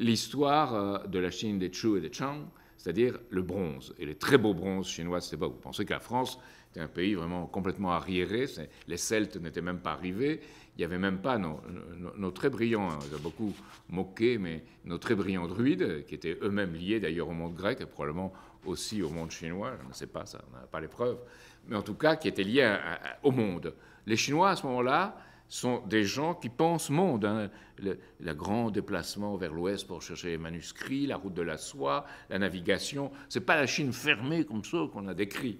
l'histoire euh, de la Chine des Chu et des Chang, c'est-à-dire le bronze, et les très beaux bronzes chinois beau Vous pensez que la France était un pays vraiment complètement arriéré, les Celtes n'étaient même pas arrivés, il n'y avait même pas nos, très brillants, hein. on a beaucoup moqué, mais nos très brillants druides, qui étaient eux-mêmes liés d'ailleurs au monde grec et probablement aussi au monde chinois, je ne sais pas, ça, on n'a pas les preuves, mais en tout cas qui était lié au monde. Les Chinois, à ce moment-là, sont des gens qui pensent monde. Hein. Le, grand déplacement vers l'ouest pour chercher les manuscrits, la route de la soie, la navigation, c'est pas la Chine fermée comme ça qu'on a décrit,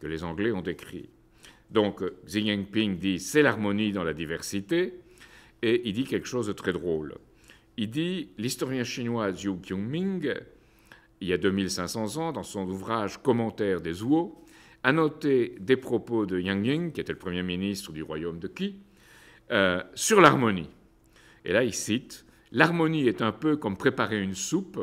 que les Anglais ont décrit. Donc Xi Jinping dit c'est l'harmonie dans la diversité, et il dit quelque chose de très drôle. Il dit l'historien chinois Zhu Qiongming, il y a 2500 ans, dans son ouvrage Commentaire des Zhuo, a noter des propos de Yang Ying, qui était le premier ministre du royaume de Qi, euh, sur l'harmonie. Et là, il cite L'harmonie est un peu comme préparer une soupe.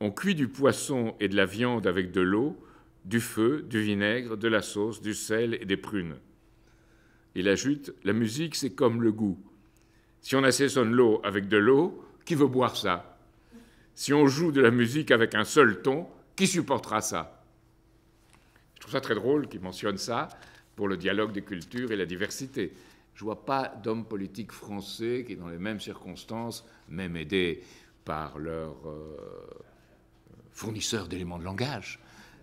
On cuit du poisson et de la viande avec de l'eau, du feu, du vinaigre, de la sauce, du sel et des prunes. Il ajoute La musique, c'est comme le goût. Si on assaisonne l'eau avec de l'eau, qui veut boire ça Si on joue de la musique avec un seul ton, qui supportera ça trouve ça très drôle qu'il mentionne ça pour le dialogue des cultures et la diversité. Je ne vois pas d'hommes politiques français qui, dans les mêmes circonstances, même aidés par leurs euh, fournisseurs d'éléments de langage,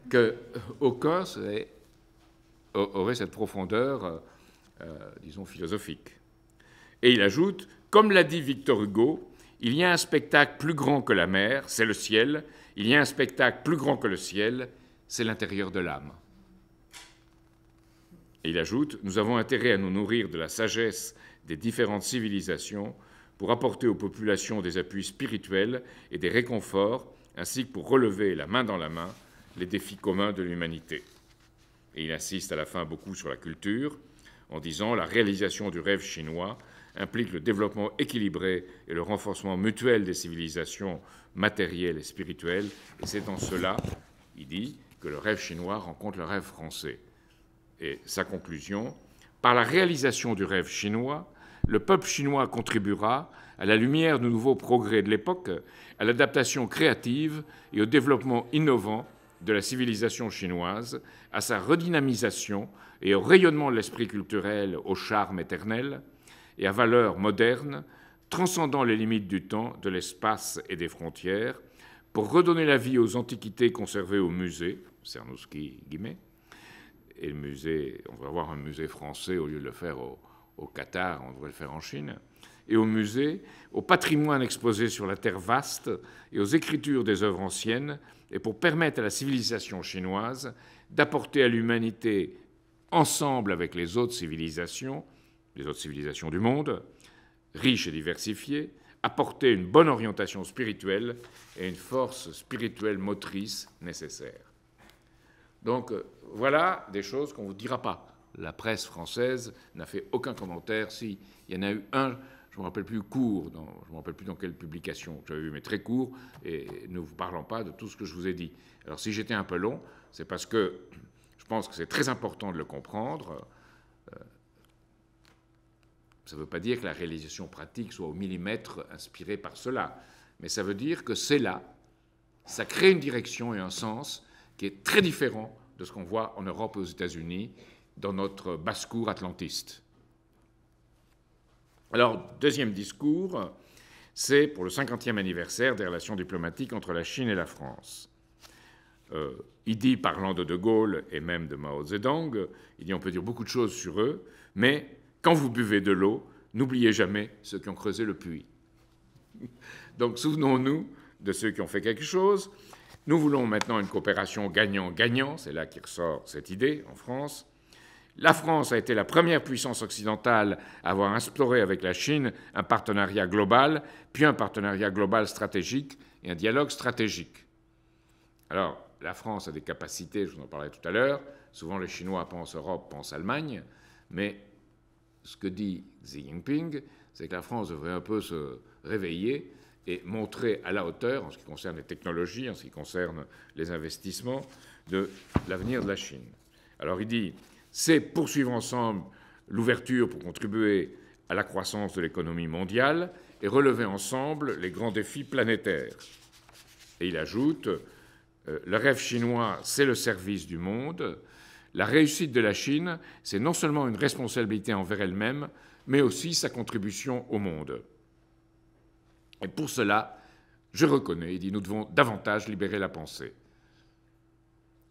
que euh, aucun aurait cette profondeur, euh, disons, philosophique. Et il ajoute, comme l'a dit Victor Hugo, il y a un spectacle plus grand que la mer, c'est le ciel, il y a un spectacle plus grand que le ciel, c'est l'intérieur de l'âme il ajoute, nous avons intérêt à nous nourrir de la sagesse des différentes civilisations pour apporter aux populations des appuis spirituels et des réconforts, ainsi que pour relever la main dans la main les défis communs de l'humanité. Et il insiste à la fin beaucoup sur la culture, en disant la réalisation du rêve chinois implique le développement équilibré et le renforcement mutuel des civilisations matérielles et spirituelles, et c'est en cela, il dit, que le rêve chinois rencontre le rêve français et sa conclusion, par la réalisation du rêve chinois, le peuple chinois contribuera, à la lumière de nouveaux progrès de l'époque, à l'adaptation créative et au développement innovant de la civilisation chinoise, à sa redynamisation et au rayonnement de l'esprit culturel au charme éternel et à valeur moderne, transcendant les limites du temps, de l'espace et des frontières, pour redonner la vie aux antiquités conservées au musée, et le musée, on devrait avoir un musée français au lieu de le faire au, Qatar, on devrait le faire en Chine, et au musée, au patrimoine exposé sur la terre vaste et aux écritures des œuvres anciennes, et pour permettre à la civilisation chinoise d'apporter à l'humanité, ensemble avec les autres civilisations, les autres civilisations du monde, riches et diversifiées, apporter une bonne orientation spirituelle et une force spirituelle motrice nécessaire. Donc euh, voilà des choses qu'on ne vous dira pas. La presse française n'a fait aucun commentaire. Si, il y en a eu un, je ne me rappelle plus, court, je ne me rappelle plus dans quelle publication j'avais vu, mais très court, et ne vous parlant pas de tout ce que je vous ai dit. Alors si j'étais un peu long, c'est parce que je pense que c'est très important de le comprendre. Euh, ça ne veut pas dire que la réalisation pratique soit au millimètre inspirée par cela, mais ça veut dire que c'est là, ça crée une direction et un sens qui est très différent de ce qu'on voit en Europe et aux États-Unis dans notre basse-cour atlantiste. Alors, deuxième discours, c'est pour le 50e anniversaire des relations diplomatiques entre la Chine et la France. Euh, il dit, parlant de De Gaulle et même de Mao Zedong, il dit on peut dire beaucoup de choses sur eux, mais quand vous buvez de l'eau, n'oubliez jamais ceux qui ont creusé le puits. [LAUGHS] Donc souvenons-nous de ceux qui ont fait quelque chose, nous voulons maintenant une coopération gagnant-gagnant, c'est là qui ressort cette idée en France. La France a été la première puissance occidentale à avoir instauré avec la Chine un partenariat global, puis un partenariat global stratégique et un dialogue stratégique. Alors, la France a des capacités, je vous en parlais tout à l'heure, souvent les Chinois pensent Europe, pensent Allemagne, mais ce que dit Xi Jinping, c'est que la France devrait un peu se réveiller et montrer à la hauteur, en ce qui concerne les technologies, en ce qui concerne les investissements, de l'avenir de la Chine. Alors il dit, c'est poursuivre ensemble l'ouverture pour contribuer à la croissance de l'économie mondiale et relever ensemble les grands défis planétaires. Et il ajoute, euh, le rêve chinois, c'est le service du monde. La réussite de la Chine, c'est non seulement une responsabilité envers elle-même, mais aussi sa contribution au monde. Et pour cela, je reconnais, il dit, nous devons davantage libérer la pensée.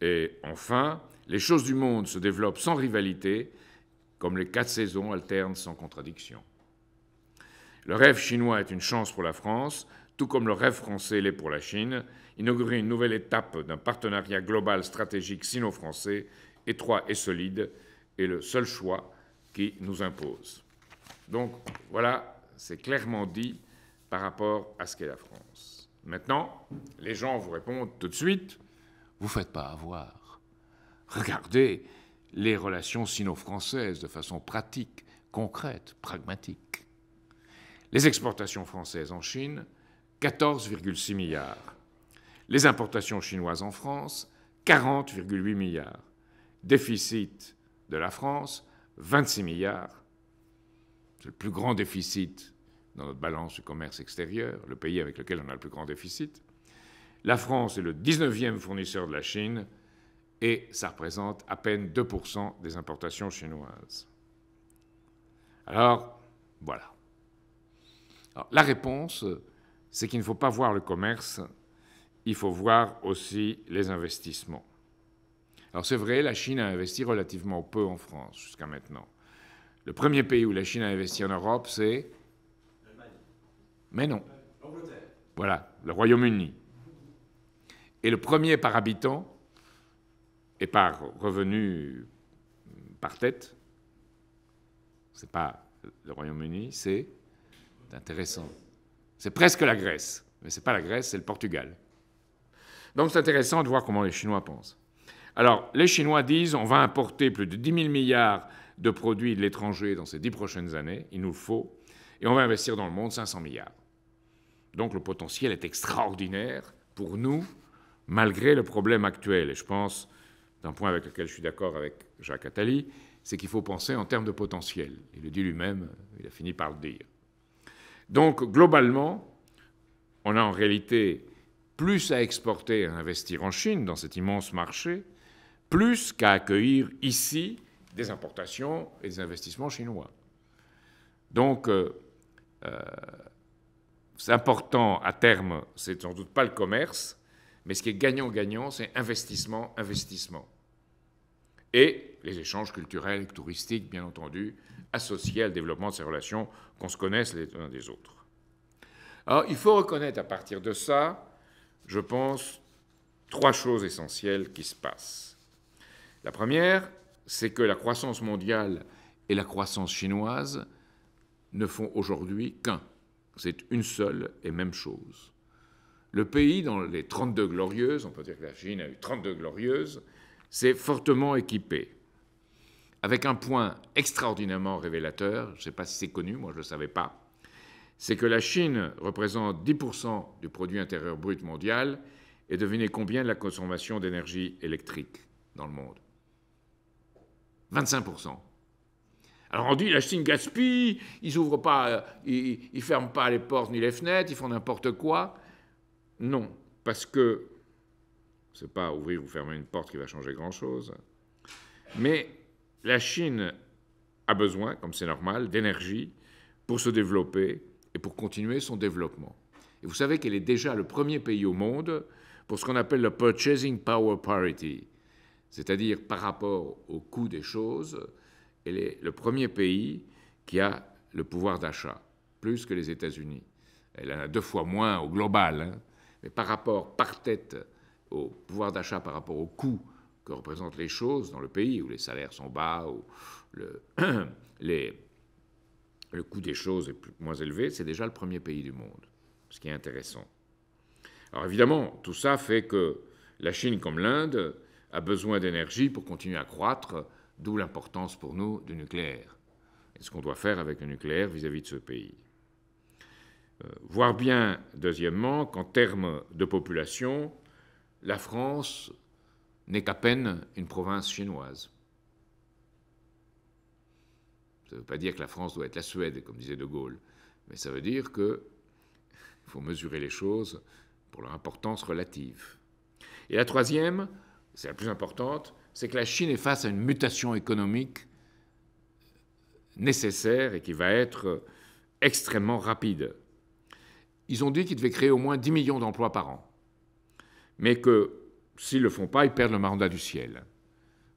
Et enfin, les choses du monde se développent sans rivalité, comme les quatre saisons alternent sans contradiction. Le rêve chinois est une chance pour la France, tout comme le rêve français l'est pour la Chine, inaugurer une nouvelle étape d'un partenariat global stratégique sino-français étroit et solide est le seul choix qui nous impose. Donc voilà, c'est clairement dit, par rapport à ce qu'est la France. Maintenant, les gens vous répondent tout de suite, vous ne faites pas avoir. Regardez les relations sino-françaises de façon pratique, concrète, pragmatique. Les exportations françaises en Chine, 14,6 milliards. Les importations chinoises en France, 40,8 milliards. Déficit de la France, 26 milliards. C'est le plus grand déficit dans notre balance du commerce extérieur, le pays avec lequel on a le plus grand déficit. La France est le 19e fournisseur de la Chine et ça représente à peine 2% des importations chinoises. Alors, voilà. la réponse, c'est qu'il ne faut pas voir le commerce, il faut voir aussi les investissements. Alors c'est vrai, la Chine a investi relativement peu en France jusqu'à maintenant. Le premier pays où la Chine a investi en Europe, c'est mais non. Voilà, le Royaume-Uni. Et le premier par habitant et par revenu par tête, c'est pas le Royaume-Uni, c'est intéressant. C'est presque la Grèce, mais c'est pas la Grèce, c'est le Portugal. Donc c'est intéressant de voir comment les Chinois pensent. Alors, les Chinois disent on va importer plus de 10 000 milliards de produits de l'étranger dans ces dix prochaines années, il nous le faut, et on va investir dans le monde 500 milliards. Donc le potentiel est extraordinaire pour nous, malgré le problème actuel. Et je pense, d'un point avec lequel je suis d'accord avec Jacques Attali, c'est qu'il faut penser en termes de potentiel. Il le dit lui-même, il a fini par le dire. Donc, globalement, on a en réalité plus à exporter et à investir en Chine, dans cet immense marché, plus qu'à accueillir ici des importations et des investissements chinois. Donc, euh, euh, c'est important à terme, c'est sans doute pas le commerce, mais ce qui est gagnant-gagnant, c'est investissement, investissement. Et les échanges culturels, touristiques, bien entendu, associés au développement de ces relations, qu'on se connaisse les uns des autres. Alors, il faut reconnaître à partir de ça, je pense, trois choses essentielles qui se passent. La première, c'est que la croissance mondiale et la croissance chinoise ne font aujourd'hui qu'un. C'est une seule et même chose. Le pays, dans les 32 glorieuses, on peut dire que la Chine a eu 32 glorieuses, s'est fortement équipé. Avec un point extraordinairement révélateur, je ne sais pas si c'est connu, moi je ne le savais pas, c'est que la Chine représente 10% du produit intérieur brut mondial et devinez combien de la consommation d'énergie électrique dans le monde 25%. Alors on dit la Chine gaspille, ils ouvrent pas, euh, ils, ferment pas les portes ni les fenêtres, ils font n'importe quoi. Non, parce que c'est pas ouvrir ou fermer une porte qui va changer grand-chose. Mais la Chine a besoin, comme c'est normal, d'énergie pour se développer et pour continuer son développement. Et vous savez qu'elle est déjà le premier pays au monde pour ce qu'on appelle le purchasing power parity, c'est-à-dire par rapport au coût des choses, elle est le premier pays qui a le pouvoir d'achat, plus que les États-Unis. Elle en a deux fois moins au global, hein. mais par rapport, par tête, au pouvoir d'achat, par rapport au coût que représentent les choses dans le pays, où les salaires sont bas, où le, [CLEARS THROAT] le coût des choses est moins élevé, c'est déjà le premier pays du monde, ce qui est intéressant. Alors évidemment, tout ça fait que la Chine comme l'Inde a besoin d'énergie pour continuer à croître D'où l'importance pour nous du nucléaire et ce qu'on doit faire avec le nucléaire vis-à-vis de ce pays. Euh, voir bien, deuxièmement, qu'en termes de population, la France n'est qu'à peine une province chinoise. Ça ne veut pas dire que la France doit être la Suède, comme disait De Gaulle, mais ça veut dire qu'il [LAUGHS] faut mesurer les choses pour leur importance relative. Et la troisième, c'est la plus importante, c'est que la Chine est face à une mutation économique nécessaire et qui va être extrêmement rapide. Ils ont dit qu'ils devaient créer au moins 10 millions d'emplois par an, mais que s'ils ne le font pas, ils perdent le mandat du ciel.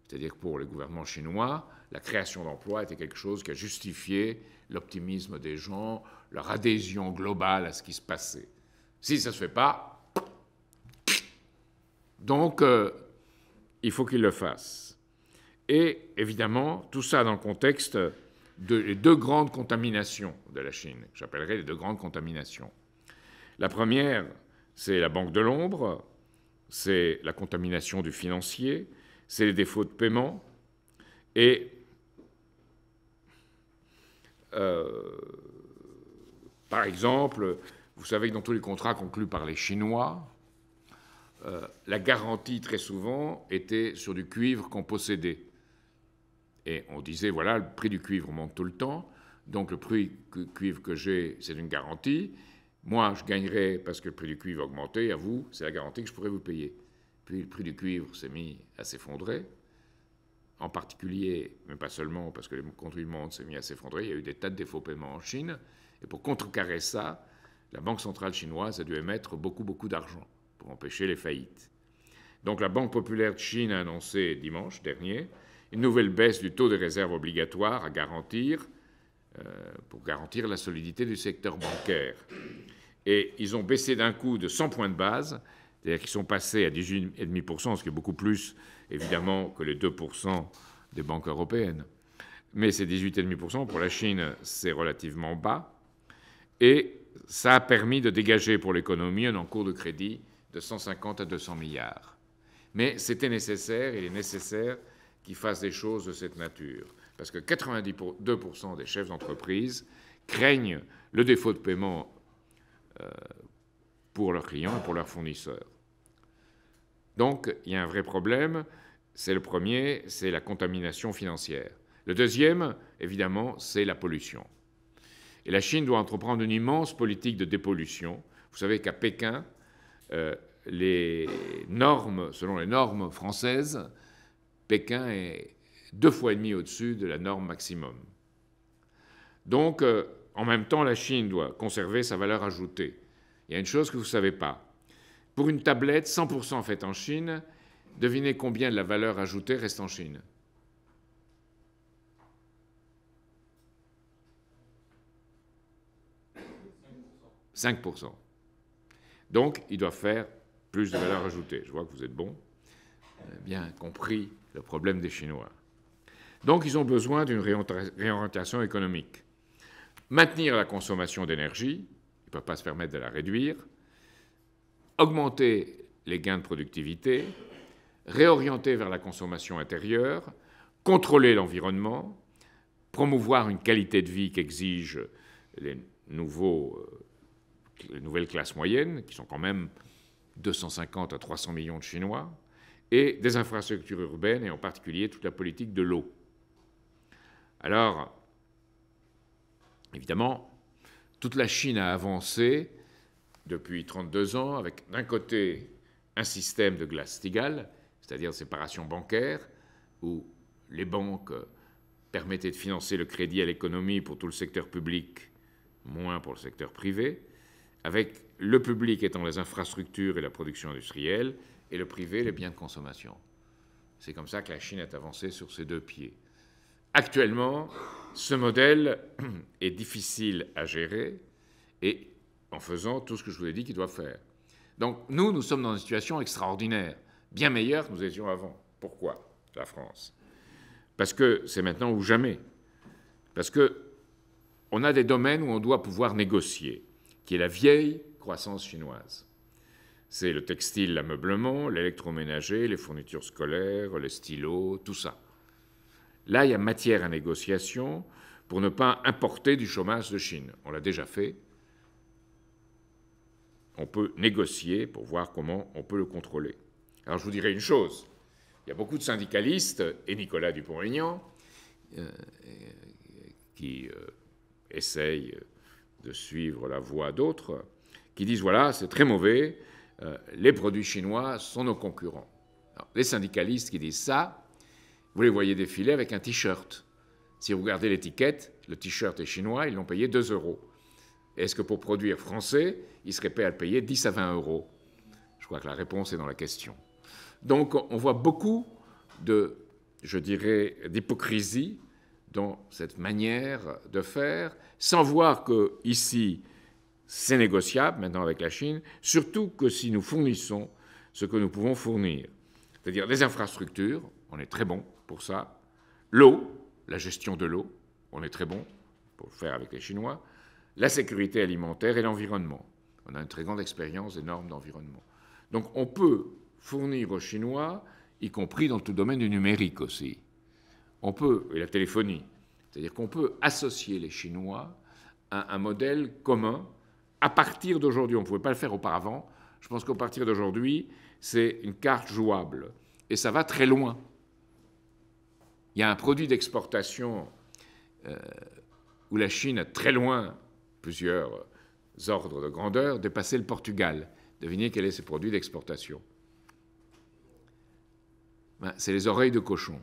C'est-à-dire que pour les gouvernements chinois, la création d'emplois était quelque chose qui a justifié l'optimisme des gens, leur adhésion globale à ce qui se passait. Si ça ne se fait pas, donc euh, il faut qu'il le fasse. Et évidemment, tout ça dans le contexte des deux grandes contaminations de la Chine, que j'appellerais les deux grandes contaminations. La première, c'est la Banque de l'ombre, c'est la contamination du financier, c'est les défauts de paiement, et euh, par exemple, vous savez que dans tous les contrats conclus par les Chinois, euh, la garantie, très souvent, était sur du cuivre qu'on possédait. Et on disait, voilà, le prix du cuivre monte tout le temps, donc le prix du cuivre que j'ai, c'est une garantie. Moi, je gagnerai parce que le prix du cuivre a augmenté, à vous, c'est la garantie que je pourrais vous payer. Puis le prix du cuivre s'est mis à s'effondrer, en particulier, mais pas seulement, parce que les montant du monde s'est mis à s'effondrer, il y a eu des tas de défauts paiements en Chine, et pour contrecarrer ça, la Banque centrale chinoise a dû émettre beaucoup, beaucoup d'argent empêcher les faillites. Donc la Banque populaire de Chine a annoncé dimanche dernier une nouvelle baisse du taux de réserve obligatoire à garantir euh, pour garantir la solidité du secteur bancaire. Et ils ont baissé d'un coup de 100 points de base, c'est-à-dire qu'ils sont passés à 18,5%, ce qui est beaucoup plus évidemment que les 2% des banques européennes. Mais ces 18,5% pour la Chine, c'est relativement bas. Et ça a permis de dégager pour l'économie un encours de crédit de 150 à 200 milliards. Mais c'était nécessaire, il est nécessaire qu'ils fassent des choses de cette nature, parce que 92% des chefs d'entreprise craignent le défaut de paiement euh, pour leurs clients et pour leurs fournisseurs. Donc, il y a un vrai problème. C'est le premier, c'est la contamination financière. Le deuxième, évidemment, c'est la pollution. Et la Chine doit entreprendre une immense politique de dépollution. Vous savez qu'à Pékin, euh, les normes, selon les normes françaises, Pékin est deux fois et demi au-dessus de la norme maximum. Donc, euh, en même temps, la Chine doit conserver sa valeur ajoutée. Il y a une chose que vous ne savez pas. Pour une tablette 100% faite en Chine, devinez combien de la valeur ajoutée reste en Chine « 5%. » Donc, il doit faire plus de valeur ajoutée. Je vois que vous êtes bon, bien compris le problème des Chinois. Donc ils ont besoin d'une réorientation économique. Maintenir la consommation d'énergie, ils ne peuvent pas se permettre de la réduire, augmenter les gains de productivité, réorienter vers la consommation intérieure, contrôler l'environnement, promouvoir une qualité de vie qu'exigent les, euh, les nouvelles classes moyennes, qui sont quand même 250 à 300 millions de Chinois, et des infrastructures urbaines, et en particulier toute la politique de l'eau. Alors, évidemment, toute la Chine a avancé depuis 32 ans avec, d'un côté, un système de glace steagall cest c'est-à-dire séparation bancaire, où les banques permettaient de financer le crédit à l'économie pour tout le secteur public, moins pour le secteur privé, avec le public étant les infrastructures et la production industrielle, et le privé les biens de consommation. C'est comme ça que la Chine est avancée sur ses deux pieds. Actuellement, ce modèle [CLEARS THROAT] est difficile à gérer et en faisant tout ce que je vous ai dit qu'il doit faire. Donc nous, nous sommes dans une situation extraordinaire, bien meilleure que nous étions avant. Pourquoi la France Parce que c'est maintenant ou jamais. Parce qu'on a des domaines où on doit pouvoir négocier, qui est la vieille croissance chinoise. C'est le textile, l'ameublement, l'électroménager, les fournitures scolaires, les stylos, tout ça. Là, il y a matière à négociation pour ne pas importer du chômage de Chine. On l'a déjà fait. On peut négocier pour voir comment on peut le contrôler. Alors je vous dirais une chose. Il y a beaucoup de syndicalistes, et Nicolas Dupont-Aignan, euh, qui euh, essayent de suivre la voie d'autres, qui disent voilà, c'est très mauvais, euh, les produits chinois sont nos concurrents. les syndicalistes qui disent ça, vous les voyez défiler avec un t-shirt. Si vous regardez l'étiquette, le t-shirt est chinois, ils l'ont payé 2 euros. Est-ce que pour produire français, ils seraient prêts à le payer 10 à 20 euros Je crois que la réponse est dans la question. Donc on voit beaucoup de, je dirais, d'hypocrisie dans cette manière de faire, sans voir que ici, c'est négociable maintenant avec la Chine, surtout que si nous fournissons ce que nous pouvons fournir, c'est-à-dire des infrastructures, on est très bon pour ça, l'eau, la gestion de l'eau, on est très bon pour le faire avec les Chinois, la sécurité alimentaire et l'environnement. On a une très grande expérience normes d'environnement. Donc on peut fournir aux Chinois, y compris dans tout le domaine du numérique aussi. On peut, et la téléphonie, c'est-à-dire qu'on peut associer les Chinois à un modèle commun à partir d'aujourd'hui, on ne pouvait pas le faire auparavant, je pense qu'à partir d'aujourd'hui, c'est une carte jouable. Et ça va très loin. Il y a un produit d'exportation euh, où la Chine a très loin, plusieurs ordres de grandeur, dépassé le Portugal. Devinez quel est ce produit d'exportation. Ben, c'est les oreilles de cochon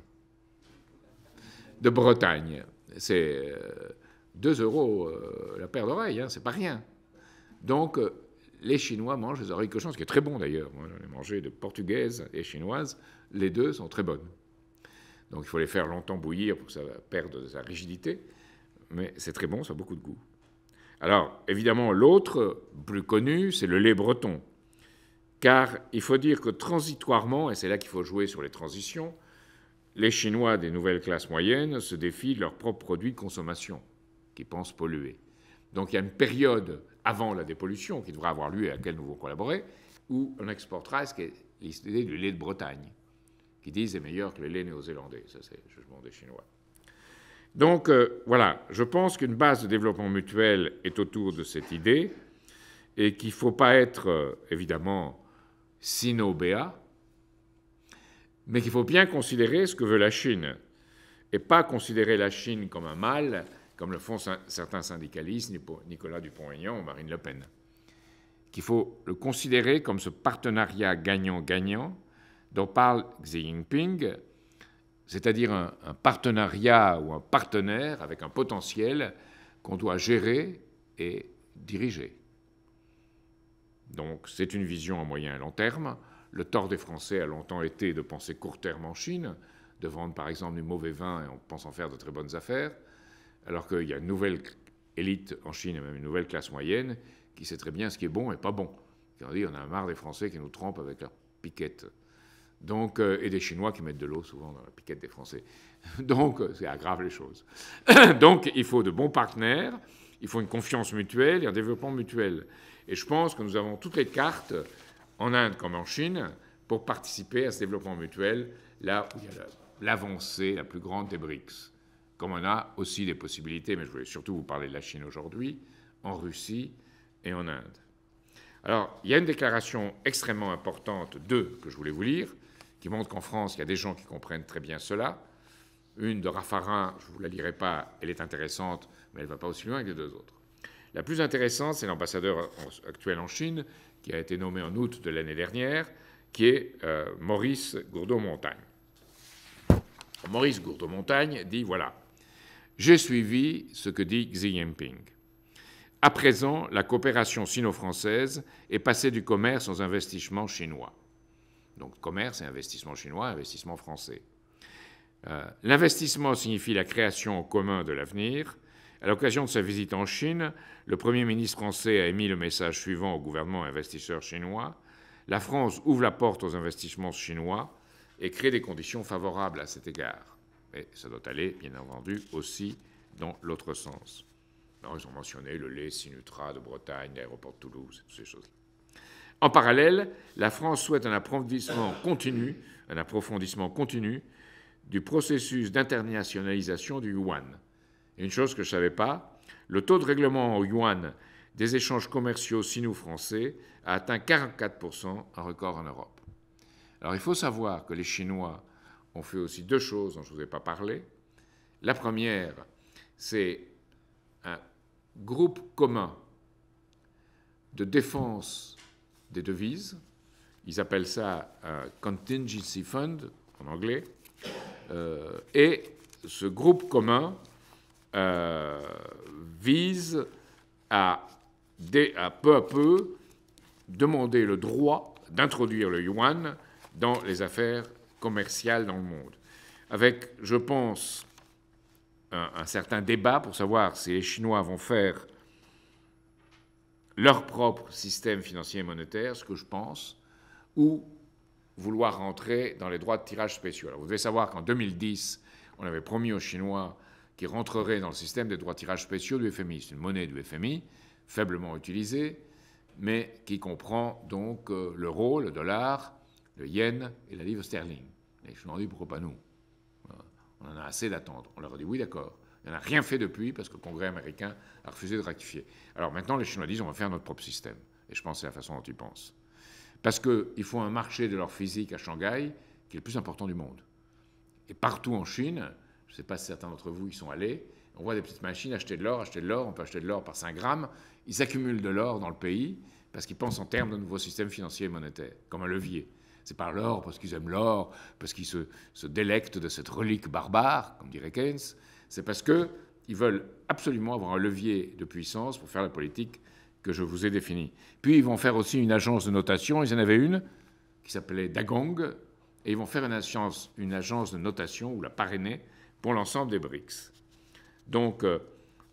de Bretagne. C'est 2 euh, euros euh, la paire d'oreilles, ce hein, c'est pas rien. Donc, euh, les Chinois mangent des oreilles cochons, ce qui est très bon d'ailleurs. Moi, j'en ai mangé de portugaises et chinoises. Les deux sont très bonnes. Donc, il faut les faire longtemps bouillir pour que ça perde sa rigidité. Mais c'est très bon, ça a beaucoup de goût. Alors, évidemment, l'autre, plus connu, c'est le lait breton. Car il faut dire que transitoirement, et c'est là qu'il faut jouer sur les transitions, les Chinois des nouvelles classes moyennes se défient de leurs propres produits de consommation, qui pensent polluer. Donc il y a une période avant la dépollution, qui devra avoir lieu et à laquelle nous collaborer, où on exportera ce qui est l'idée du lait de Bretagne, qui disent est meilleur que le lait néo-zélandais. Ça, c'est le jugement des Chinois. Donc euh, voilà, je pense qu'une base de développement mutuel est autour de cette idée et qu'il ne faut pas être euh, évidemment sinobéa, mais qu'il faut bien considérer ce que veut la Chine et pas considérer la Chine comme un mal comme le font certains syndicalistes, Nicolas Dupont-Aignan ou Marine Le Pen. Qu'il faut le considérer comme ce partenariat gagnant-gagnant dont parle Xi Jinping, c'est-à-dire un, partenariat ou un partenaire avec un potentiel qu'on doit gérer et diriger. Donc c'est une vision à moyen et long terme. Le tort des Français a longtemps été de penser court terme en Chine, de vendre par exemple du mauvais vin et on pense en faire de très bonnes affaires alors qu'il y a une nouvelle élite en Chine, et même une nouvelle classe moyenne, qui sait très bien ce qui est bon et pas bon. on dit, on a marre des Français qui nous trompent avec leur piquette. Donc, euh, et des Chinois qui mettent de l'eau souvent dans la piquette des Français. [LAUGHS] Donc, ça euh, aggrave les choses. [COUGHS] Donc, il faut de bons partenaires, il faut une confiance mutuelle et un développement mutuel. Et je pense que nous avons toutes les cartes, en Inde comme en Chine, pour participer à ce développement mutuel, là où il y a l'avancée la plus grande des BRICS on a aussi des possibilités, mais je voulais surtout vous parler de la Chine aujourd'hui, en Russie et en Inde. Alors, il y a une déclaration extrêmement importante, deux, que je voulais vous lire, qui montre qu'en France, il y a des gens qui comprennent très bien cela. Une de Raffarin, je ne vous la lirai pas, elle est intéressante, mais elle ne va pas aussi loin que les deux autres. La plus intéressante, c'est l'ambassadeur actuel en Chine, qui a été nommé en août de l'année dernière, qui est euh, Maurice Gourdeau-Montagne. Maurice Gourdeau-Montagne dit voilà, j'ai suivi ce que dit Xi Jinping. À présent, la coopération sino-française est passée du commerce aux investissements chinois. Donc commerce et investissement chinois, investissement français. Euh, l'investissement signifie la création en commun de l'avenir. À l'occasion de sa visite en Chine, le Premier ministre français a émis le message suivant au gouvernement investisseur chinois. La France ouvre la porte aux investissements chinois et crée des conditions favorables à cet égard. Mais ça doit aller, bien entendu, aussi dans l'autre sens. ils ont mentionné le lait Sinutra de Bretagne, l'aéroport de Toulouse, ces choses-là. En parallèle, la France souhaite un approfondissement continu, un approfondissement continu du processus d'internationalisation du yuan. une chose que je ne savais pas, le taux de règlement au yuan des échanges commerciaux sino-français a atteint 44%, un record en Europe. Alors il faut savoir que les Chinois on fait aussi deux choses dont je ne vous ai pas parlé. La première, c'est un groupe commun de défense des devises. Ils appellent ça un contingency fund en anglais. Euh, et ce groupe commun euh, vise à, à, peu à peu demander le droit d'introduire le yuan dans les affaires commercial dans le monde. Avec, je pense, un, certain débat pour savoir si les Chinois vont faire leur propre système financier et monétaire, ce que je pense, ou vouloir rentrer dans les droits de tirage spéciaux. Alors, vous devez savoir qu'en 2010, on avait promis aux Chinois qu'ils rentreraient dans le système des droits de tirage spéciaux du FMI. C'est une monnaie du FMI, faiblement utilisée, mais qui comprend donc euh, le rôle, le dollar, le yen et la livre sterling. Les Chinois ont dit pourquoi pas nous On en a assez d'attendre. On leur a dit oui, d'accord. Il n'a rien fait depuis parce que le Congrès américain a refusé de ratifier. Alors maintenant, les Chinois disent on va faire notre propre système. Et je pense que c'est la façon dont ils pensent. Parce qu'ils font un marché de l'or physique à Shanghai qui est le plus important du monde. Et partout en Chine, je ne sais pas si certains d'entre vous y sont allés, on voit des petites machines acheter de l'or, acheter de l'or, on peut acheter de l'or par 5 grammes. Ils accumulent de l'or dans le pays parce qu'ils pensent en termes de nouveau système financier et monétaires, comme un levier. C'est par l'or, parce qu'ils aiment l'or, parce qu'ils se, délectent de cette relique barbare, comme dirait Keynes. C'est parce qu'ils veulent absolument avoir un levier de puissance pour faire la politique que je vous ai définie. Puis ils vont faire aussi une agence de notation. Ils en avaient une qui s'appelait Dagong. Et ils vont faire une agence, une agence de notation ou la parrainer pour l'ensemble des BRICS. Donc, euh,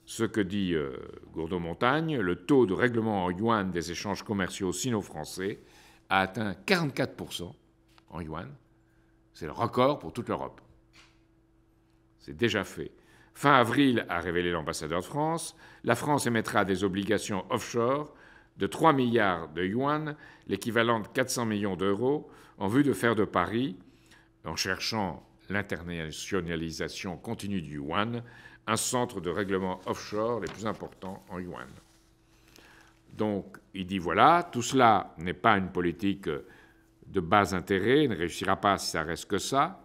ce que dit euh, Gourdeau-Montagne, le taux de règlement en yuan des échanges commerciaux sino-français a atteint 44% en yuan. C'est le record pour toute l'Europe. C'est déjà fait. Fin avril, a révélé l'ambassadeur de France, la France émettra des obligations offshore de 3 milliards de yuan, l'équivalent de 400 millions d'euros, en vue de faire de Paris, en cherchant l'internationalisation continue du yuan, un centre de règlement offshore les plus importants en yuan. Donc, il dit voilà, tout cela n'est pas une politique euh, de bas intérêt, ne réussira pas si ça reste que ça.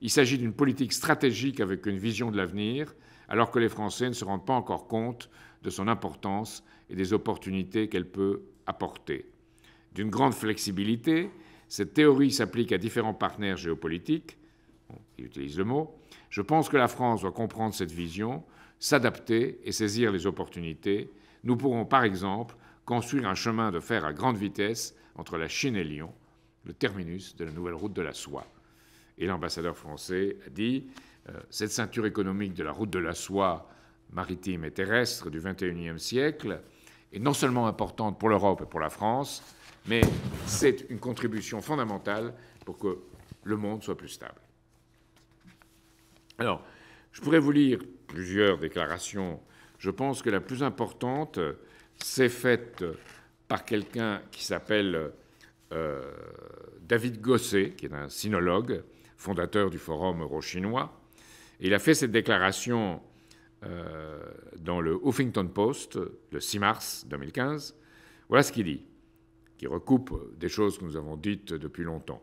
Il s'agit d'une politique stratégique avec une vision de l'avenir, alors que les Français ne se rendent pas encore compte de son importance et des opportunités qu'elle peut apporter. D'une grande flexibilité, cette théorie s'applique à différents partenaires géopolitiques, il utilise le mot. Je pense que la France doit comprendre cette vision, s'adapter et saisir les opportunités. Nous pourrons par exemple construire un chemin de fer à grande vitesse entre la Chine et Lyon, le terminus de la nouvelle route de la soie. Et l'ambassadeur français a dit euh, Cette ceinture économique de la route de la soie maritime et terrestre du XXIe siècle est non seulement importante pour l'Europe et pour la France, mais c'est une contribution fondamentale pour que le monde soit plus stable. Alors, je pourrais vous lire plusieurs déclarations. Je pense que la plus importante c'est fait euh, par quelqu'un qui s'appelle euh, David Gosset, qui est un sinologue, fondateur du Forum euro-chinois. Il a fait cette déclaration euh, dans le Huffington Post le 6 mars 2015. Voilà ce qu'il dit, qui recoupe des choses que nous avons dites depuis longtemps.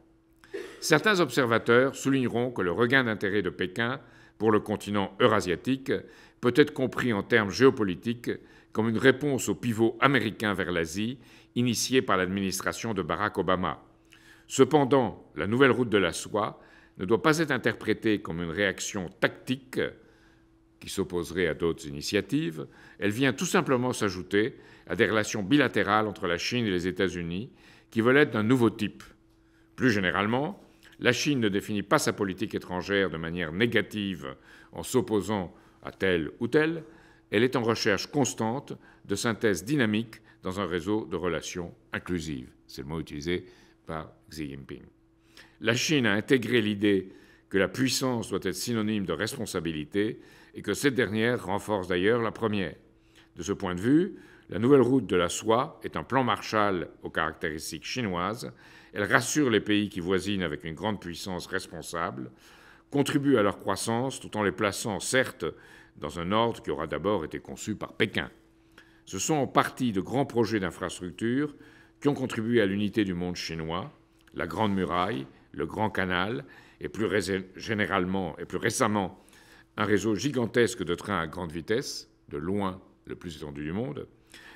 Certains observateurs souligneront que le regain d'intérêt de Pékin pour le continent eurasiatique peut être compris en termes géopolitiques comme une réponse au pivot américain vers l'Asie initié par l'administration de Barack Obama. Cependant, la nouvelle route de la soie ne doit pas être interprétée comme une réaction tactique qui s'opposerait à d'autres initiatives, elle vient tout simplement s'ajouter à des relations bilatérales entre la Chine et les États-Unis qui veulent être d'un nouveau type. Plus généralement, la Chine ne définit pas sa politique étrangère de manière négative en s'opposant à telle ou telle, elle est en recherche constante de synthèse dynamique dans un réseau de relations inclusives. C'est le mot utilisé par Xi Jinping. La Chine a intégré l'idée que la puissance doit être synonyme de responsabilité et que cette dernière renforce d'ailleurs la première. De ce point de vue, la nouvelle route de la soie est un plan Marshall aux caractéristiques chinoises. Elle rassure les pays qui voisinent avec une grande puissance responsable contribuent à leur croissance tout en les plaçant, certes, dans un ordre qui aura d'abord été conçu par Pékin. Ce sont en partie de grands projets d'infrastructures qui ont contribué à l'unité du monde chinois, la Grande Muraille, le Grand Canal, et plus généralement et plus récemment un réseau gigantesque de trains à grande vitesse, de loin le plus étendu du monde.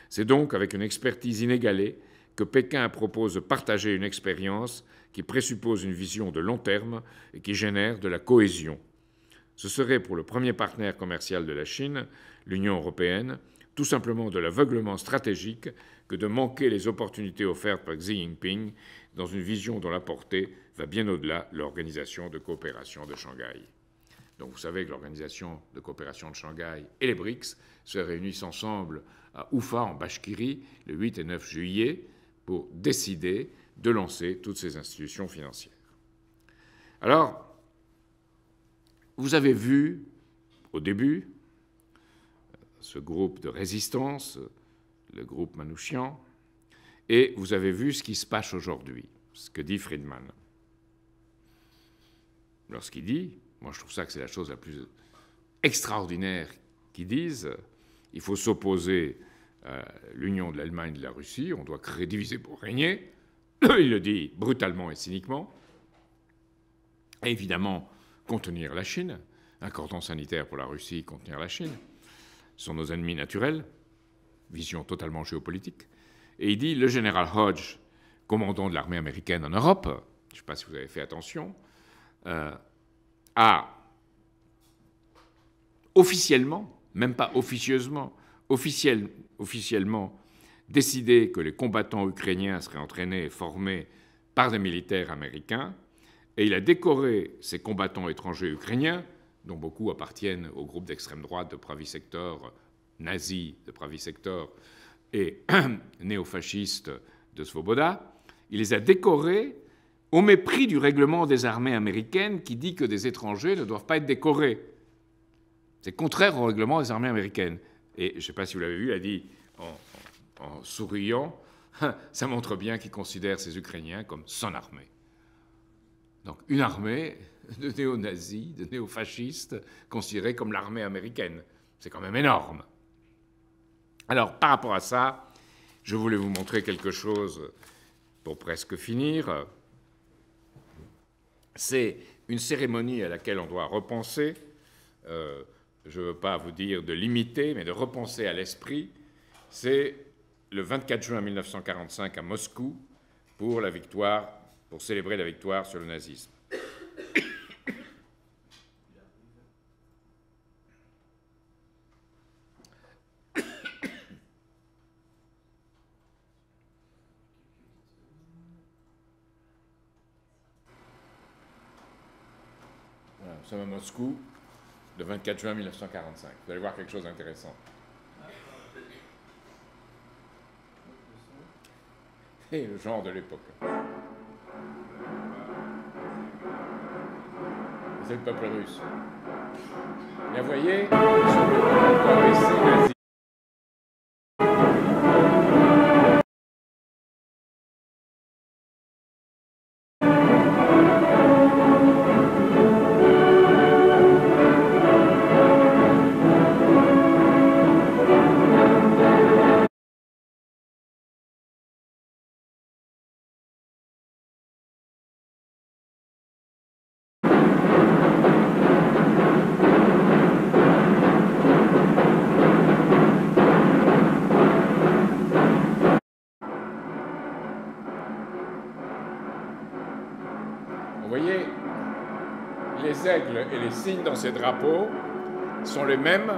C'est donc avec une expertise inégalée que Pékin propose de partager une expérience qui présuppose une vision de long terme et qui génère de la cohésion. Ce serait pour le premier partenaire commercial de la Chine, l'Union européenne, tout simplement de l'aveuglement stratégique que de manquer les opportunités offertes par Xi Jinping dans une vision dont la portée va bien au-delà de l'organisation de coopération de Shanghai. Donc vous savez que l'organisation de coopération de Shanghai et les BRICS se réunissent ensemble à Oufa, en Bashkirie le 8 et 9 juillet, pour décider de lancer toutes ces institutions financières. Alors, vous avez vu au début ce groupe de résistance, le groupe Manouchian, et vous avez vu ce qui se passe aujourd'hui, ce que dit Friedman. Lorsqu'il dit, moi je trouve ça que c'est la chose la plus extraordinaire qu'il dise, il faut s'opposer à l'union de l'Allemagne et de la Russie, on doit créer, diviser pour régner, [COUGHS] il le dit brutalement et cyniquement, évidemment contenir la Chine, un cordon sanitaire pour la Russie, contenir la Chine, sont nos ennemis naturels, vision totalement géopolitique, et il dit le général Hodge, commandant de l'armée américaine en Europe, je ne sais pas si vous avez fait attention, euh, a officiellement, même pas officieusement, officiel, officiellement décidé que les combattants ukrainiens seraient entraînés et formés par des militaires américains, et il a décoré ces combattants étrangers ukrainiens, dont beaucoup appartiennent au groupe d'extrême droite de Pravi Sector, nazi de Pravi Sector et [CLEARS THROAT] néofasciste de Svoboda, il les a décorés au mépris du règlement des armées américaines qui dit que des étrangers ne doivent pas être décorés. C'est contraire au règlement des armées américaines. Et je ne sais pas si vous l'avez vu, il a dit en en souriant, [LAUGHS] ça montre bien qu'il considère ces Ukrainiens comme son armée. Donc une armée de néo-nazis, de néo-fascistes, considérée comme l'armée américaine. C'est quand même énorme. Alors par rapport à ça, je voulais vous montrer quelque chose pour presque finir. C'est une cérémonie à laquelle on doit repenser. Euh, je ne veux pas vous dire de l'imiter, mais de repenser à l'esprit. C'est le 24 juin 1945 à Moscou pour la victoire, pour célébrer la victoire sur le nazisme. nous sommes à Moscou le 24 juin 1945. Vous allez voir quelque chose d'intéressant. et le genre de l'époque. C'est le peuple russe. La vous voyez, les signes dans ces drapeaux sont les mêmes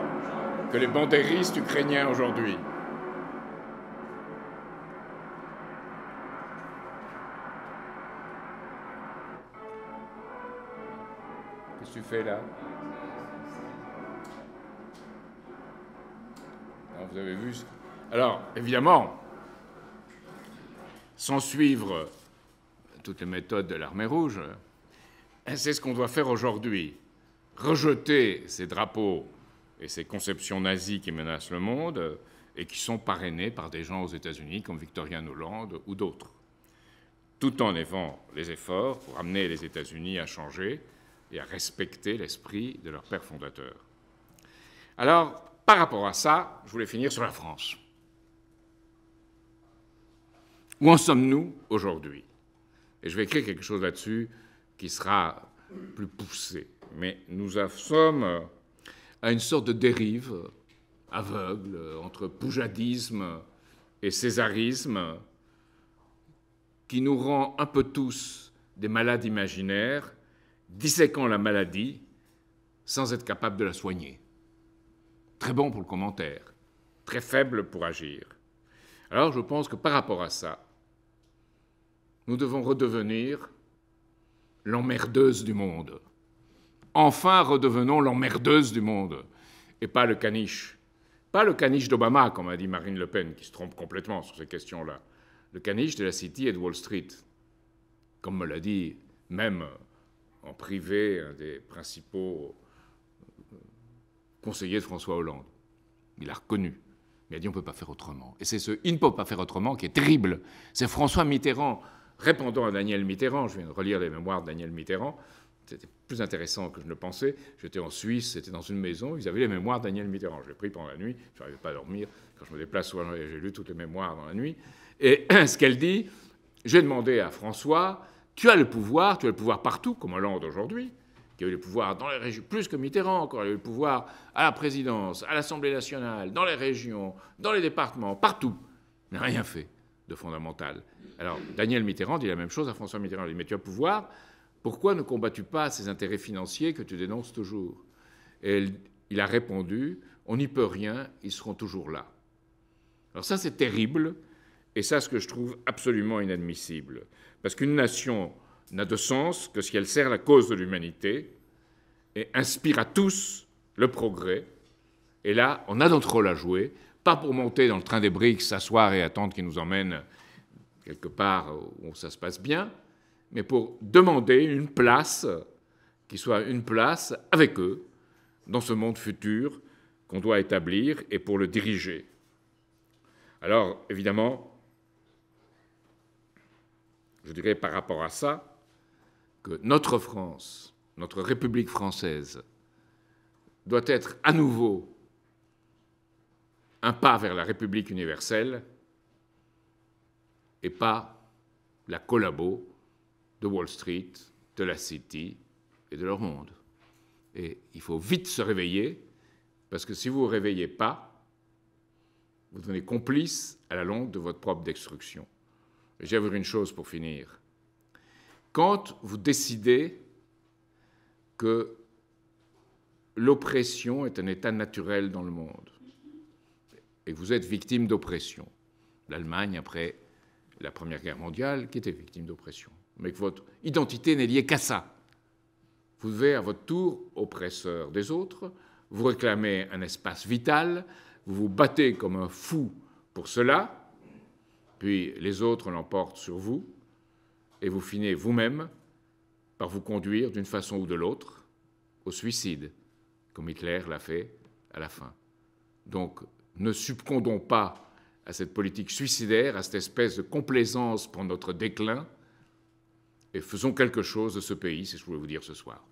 que les bandéristes ukrainiens aujourd'hui. Qu'est-ce que tu fais là Alors, évidemment, sans suivre toutes les méthodes de l'armée rouge, c'est ce qu'on doit faire aujourd'hui rejeter ces drapeaux et ces conceptions nazies qui menacent le monde euh, et qui sont parrainées par des gens aux États-Unis comme Victorian Hollande ou d'autres, tout en évant les efforts pour amener les États-Unis à changer et à respecter l'esprit de leur père fondateur. Alors, par rapport à ça, je voulais finir sur la France. Où en sommes-nous aujourd'hui Et je vais écrire quelque chose là-dessus qui sera plus poussé mais nous sommes à une sorte de dérive aveugle entre poujadisme et césarisme qui nous rend un peu tous des malades imaginaires, disséquant la maladie sans être capable de la soigner. Très bon pour le commentaire, très faible pour agir. Alors je pense que par rapport à ça, nous devons redevenir l'emmerdeuse du monde. Enfin, redevenons l'emmerdeuse du monde et pas le caniche. Pas le caniche d'Obama, comme a dit Marine Le Pen, qui se trompe complètement sur ces questions-là. Le caniche de la City et de Wall Street. Comme me l'a dit même euh, en privé un des principaux euh, conseillers de François Hollande. Il a reconnu. Il a dit on ne peut pas faire autrement. Et c'est ce il ne peut pas faire autrement qui est terrible. C'est François Mitterrand répondant à Daniel Mitterrand, je viens de relire les mémoires de Daniel Mitterrand, c'était plus intéressant que je ne pensais. J'étais en Suisse, c'était dans une maison, ils avaient les mémoires de Daniel Mitterrand. Je l'ai pris pendant la nuit, je n'arrivais pas à dormir. Quand je me déplace, j'ai lu toutes les mémoires dans la nuit. Et [CLEARS THROAT] ce qu'elle dit, j'ai demandé à François, tu as le pouvoir, tu as le pouvoir partout, comme Hollande aujourd'hui, qui a eu le pouvoir dans les régions, plus que Mitterrand encore, il a eu le pouvoir à la présidence, à l'Assemblée nationale, dans les régions, dans les départements, partout. Il n'a rien fait de fondamental. Alors, Daniel Mitterrand dit la même chose à François Mitterrand. Il dit, mais tu as le pouvoir, pourquoi ne combats-tu pas ces intérêts financiers que tu dénonces toujours Et il a répondu On n'y peut rien, ils seront toujours là. Alors, ça, c'est terrible, et ça, ce que je trouve absolument inadmissible. Parce qu'une nation n'a de sens que si elle sert la cause de l'humanité et inspire à tous le progrès. Et là, on a notre rôle à jouer, pas pour monter dans le train des briques, s'asseoir et attendre qu'il nous emmène quelque part où ça se passe bien, mais pour demander une place qui soit une place avec eux dans ce monde futur qu'on doit établir et pour le diriger. Alors, évidemment, je dirais par rapport à ça que notre France, notre République française, doit être à nouveau un pas vers la République universelle et pas la collabo de Wall Street, de la City et de leur monde. Et il faut vite se réveiller, parce que si vous ne vous réveillez pas, vous devenez complice à la longue de votre propre destruction. J'ai une chose pour finir. Quand vous décidez que l'oppression est un état naturel dans le monde, et vous êtes victime d'oppression, l'Allemagne après la Première Guerre mondiale qui était victime d'oppression, mais que votre identité n'est liée qu'à ça. Vous devez à votre tour, oppresseur des autres, vous réclamez un espace vital, vous vous battez comme un fou pour cela, puis les autres l'emportent sur vous, et vous finissez vous-même par vous conduire d'une façon ou de l'autre au suicide, comme Hitler l'a fait à la fin. Donc ne subcondons pas à cette politique suicidaire, à cette espèce de complaisance pour notre déclin, et faisons quelque chose de ce pays, c'est ce que je voulais vous dire ce soir.